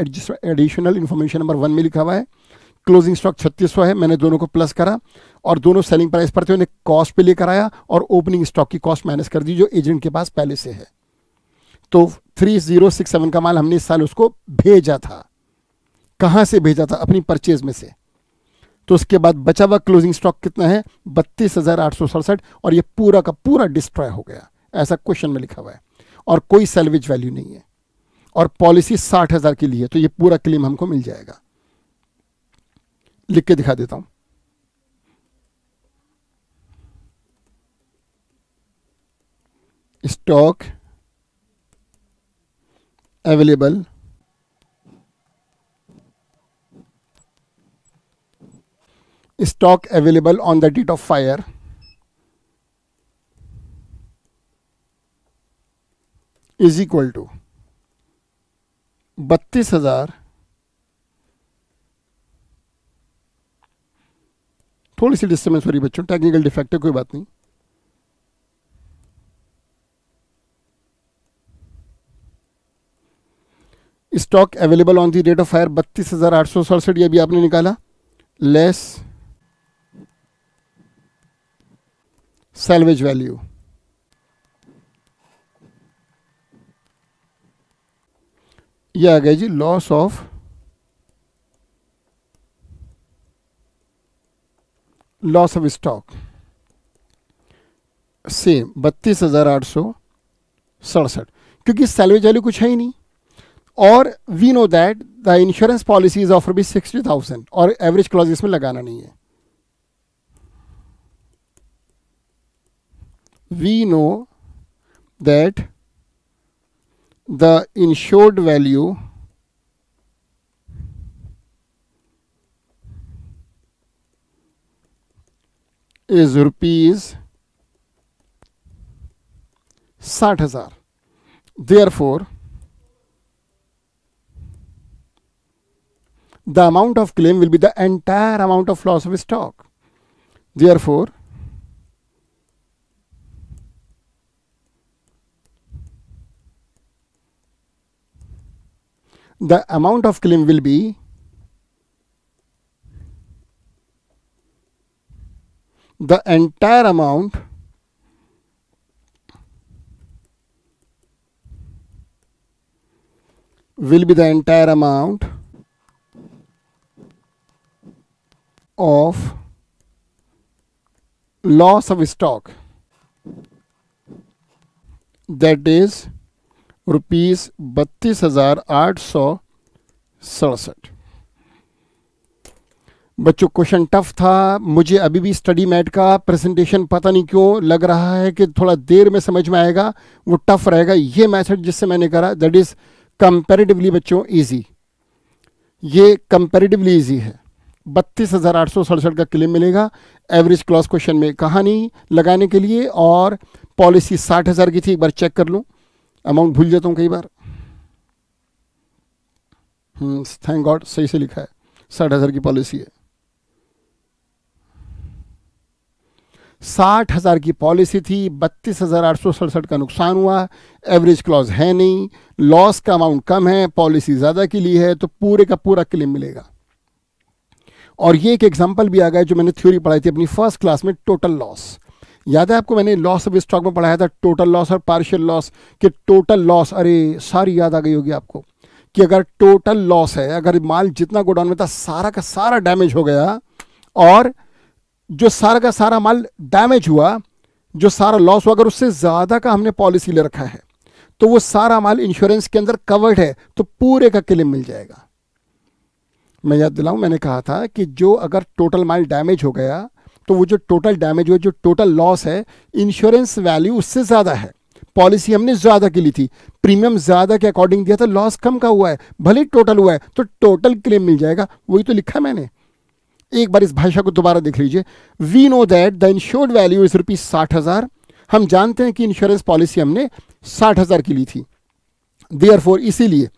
Speaker 1: एडिशनल इन्फॉर्मेशन नंबर वन में लिखा हुआ है क्लोजिंग स्टॉक छत्तीस है मैंने दोनों को प्लस करा और दोनों सेलिंग प्राइस पर थे उन्हें कॉस्ट पे ले कराया और ओपनिंग स्टॉक की कॉस्ट माइनस कर दी जो एजेंट के पास पहले से है तो थ्री जीरो सिक्स सेवन का माल हमने इस साल उसको भेजा था कहाँ से भेजा था अपनी परचेज में से तो उसके बाद बचा हुआ क्लोजिंग स्टॉक कितना है बत्तीस हज़ार आठ सौ सड़सठ और यह पूरा का पूरा डिस्ट्रॉय हो गया ऐसा क्वेश्चन में लिखा हुआ है और कोई सेल्वेज वैल्यू नहीं है और पॉलिसी साठ हज़ार की ली है तो यह पूरा क्लेम हमको मिल जाएगा लिख के दिखा देता हूं stock available stock available on the date of fire is equal to बत्तीस हजार थोड़ी सी डिस्टर्बेंस हो रही बच्चों टेक्निकल डिफेक्ट है कोई बात नहीं stock available on the rate of fire बत्तीस हज़ार आठ सौ सड़सठ यह भी आपने निकाला लेस salvage value. यह आ गया जी loss of loss of stock same बत्तीस हज़ार आठ सौ सड़सठ क्योंकि सैलवेज वैल्यू कुछ है ही नहीं और we know that the insurance policy is offer be sixty thousand और एवरेज क्लॉज इसमें लगाना नहीं है we know that the insured value is rupees 60000 therefore the amount of claim will be the entire amount of loss of stock therefore the amount of claim will be the entire amount will be the entire amount of loss of stock that is rupees बत्तीस हज़ार आठ सौ सड़सठ बच्चों क्वेश्चन टफ था मुझे अभी भी स्टडी मैट का प्रेजेंटेशन पता नहीं क्यों लग रहा है कि थोड़ा देर में समझ में आएगा वो टफ रहेगा ये मैथड जिससे मैंने करा दैट इज़ कंपेरेटिवली बच्चों इजी ये कंपेरेटिवली इजी है बत्तीस हज़ार आठ सौ सड़सठ का क्लेम मिलेगा एवरेज क्लास क्वेश्चन में कहानी लगाने के लिए और पॉलिसी साठ हज़ार की थी एक बार चेक कर लूँ अमाउंट भूल जाता हूँ कई बार थैंक हम्म, गॉड सही से लिखा है साठ हज़ार की पॉलिसी है साठ हज़ार की पॉलिसी थी बत्तीस हज़ार आठ सौ सड़सठ का नुकसान हुआ एवरेज क्लॉज है नहीं लॉस का अमाउंट कम है पॉलिसी ज़्यादा की ली है तो पूरे का पूरा क्लेम मिलेगा और ये एक एग्जांपल भी आ गया जो मैंने थ्योरी पढ़ाई थी अपनी फर्स्ट क्लास में टोटल लॉस याद है आपको मैंने लॉस ऑफ स्टॉक में पढ़ाया था टोटल लॉस और पार्शियल लॉस कि टोटल लॉस अरे सारी याद आ गई होगी आपको कि अगर टोटल लॉस है अगर माल जितना गोडाउन में था सारा का सारा डैमेज हो गया और जो सारा का सारा माल डैमेज हुआ जो सारा लॉस हुआ अगर उससे ज़्यादा का हमने पॉलिसी ले रखा है तो वो सारा माल इंश्योरेंस के अंदर कवर्ड है तो पूरे का क्लेम मिल जाएगा मैं याद दिलाऊं मैंने कहा था कि जो अगर टोटल माल डैमेज हो गया तो वो जो टोटल डैमेज हुआ जो टोटल लॉस है इंश्योरेंस वैल्यू उससे ज़्यादा है पॉलिसी हमने ज़्यादा की ली थी प्रीमियम ज़्यादा के अकॉर्डिंग दिया था लॉस कम का हुआ है भले टोटल हुआ है तो टोटल क्लेम मिल जाएगा वही तो लिखा मैंने एक बार इस भाषा को दोबारा देख लीजिए we know that the insured value is rupees साठ हज़ार हम जानते हैं कि इंश्योरेंस पॉलिसी हमने साठ हज़ार की ली थी देयर इसीलिए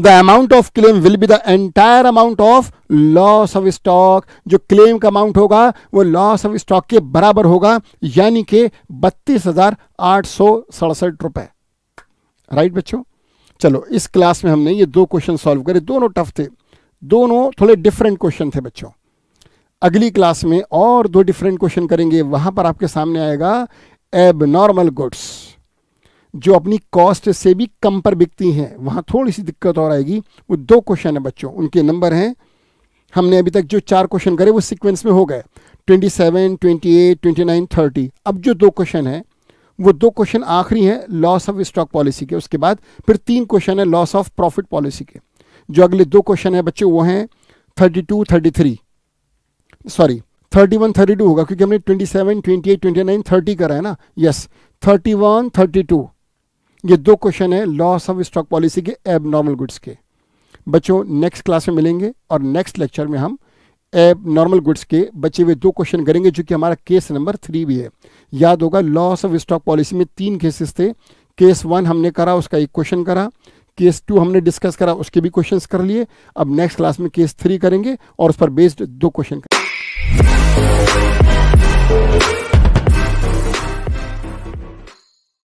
Speaker 1: the amount of claim will be the entire amount of loss of stock जो क्लेम का अमाउंट होगा वो लॉस ऑफ स्टॉक के बराबर होगा यानी कि बत्तीस हजार आठ सौ सड़सठ रुपए राइट बच्चों चलो इस क्लास में हमने ये दो क्वेश्चन सॉल्व करे दोनों टफ थे दोनों थोड़े डिफरेंट क्वेश्चन थे बच्चों अगली क्लास में और दो डिफरेंट क्वेश्चन करेंगे वहां पर आपके सामने आएगा एब नॉर्मल गुड्स जो अपनी कॉस्ट से भी कम पर बिकती हैं वहाँ थोड़ी सी दिक्कत और आएगी वो दो क्वेश्चन है बच्चों उनके नंबर हैं हमने अभी तक जो चार क्वेश्चन करे वो सीक्वेंस में हो गए twenty seven twenty eight twenty nine thirty अब जो दो क्वेश्चन हैं वो दो क्वेश्चन आखिरी हैं लॉस ऑफ स्टॉक पॉलिसी के उसके बाद फिर तीन क्वेश्चन है लॉस ऑफ प्रॉफिट पॉलिसी के जो अगले दो क्वेश्चन है बच्चे वो हैं thirty two thirty three sorry thirty one thirty two होगा क्योंकि हमने ट्वेंटी सेवन ट्वेंटी 30 थर्टी करा है ना yes thirty one thirty two ये दो क्वेश्चन है लॉस ऑफ स्टॉक पॉलिसी के एब नॉर्मल गुड्स के बच्चों नेक्स्ट क्लास में मिलेंगे और नेक्स्ट लेक्चर में हम एब नॉर्मल गुड्स के बचे हुए दो क्वेश्चन करेंगे जो कि हमारा केस नंबर थ्री भी है याद होगा लॉस ऑफ स्टॉक पॉलिसी में तीन केसेस थे केस वन हमने करा उसका एक क्वेश्चन करा केस टू हमने डिस्कस करा उसके भी क्वेश्चंस कर लिए अब नेक्स्ट क्लास में केस थ्री करेंगे और उस पर बेस्ड दो क्वेश्चन करेंगे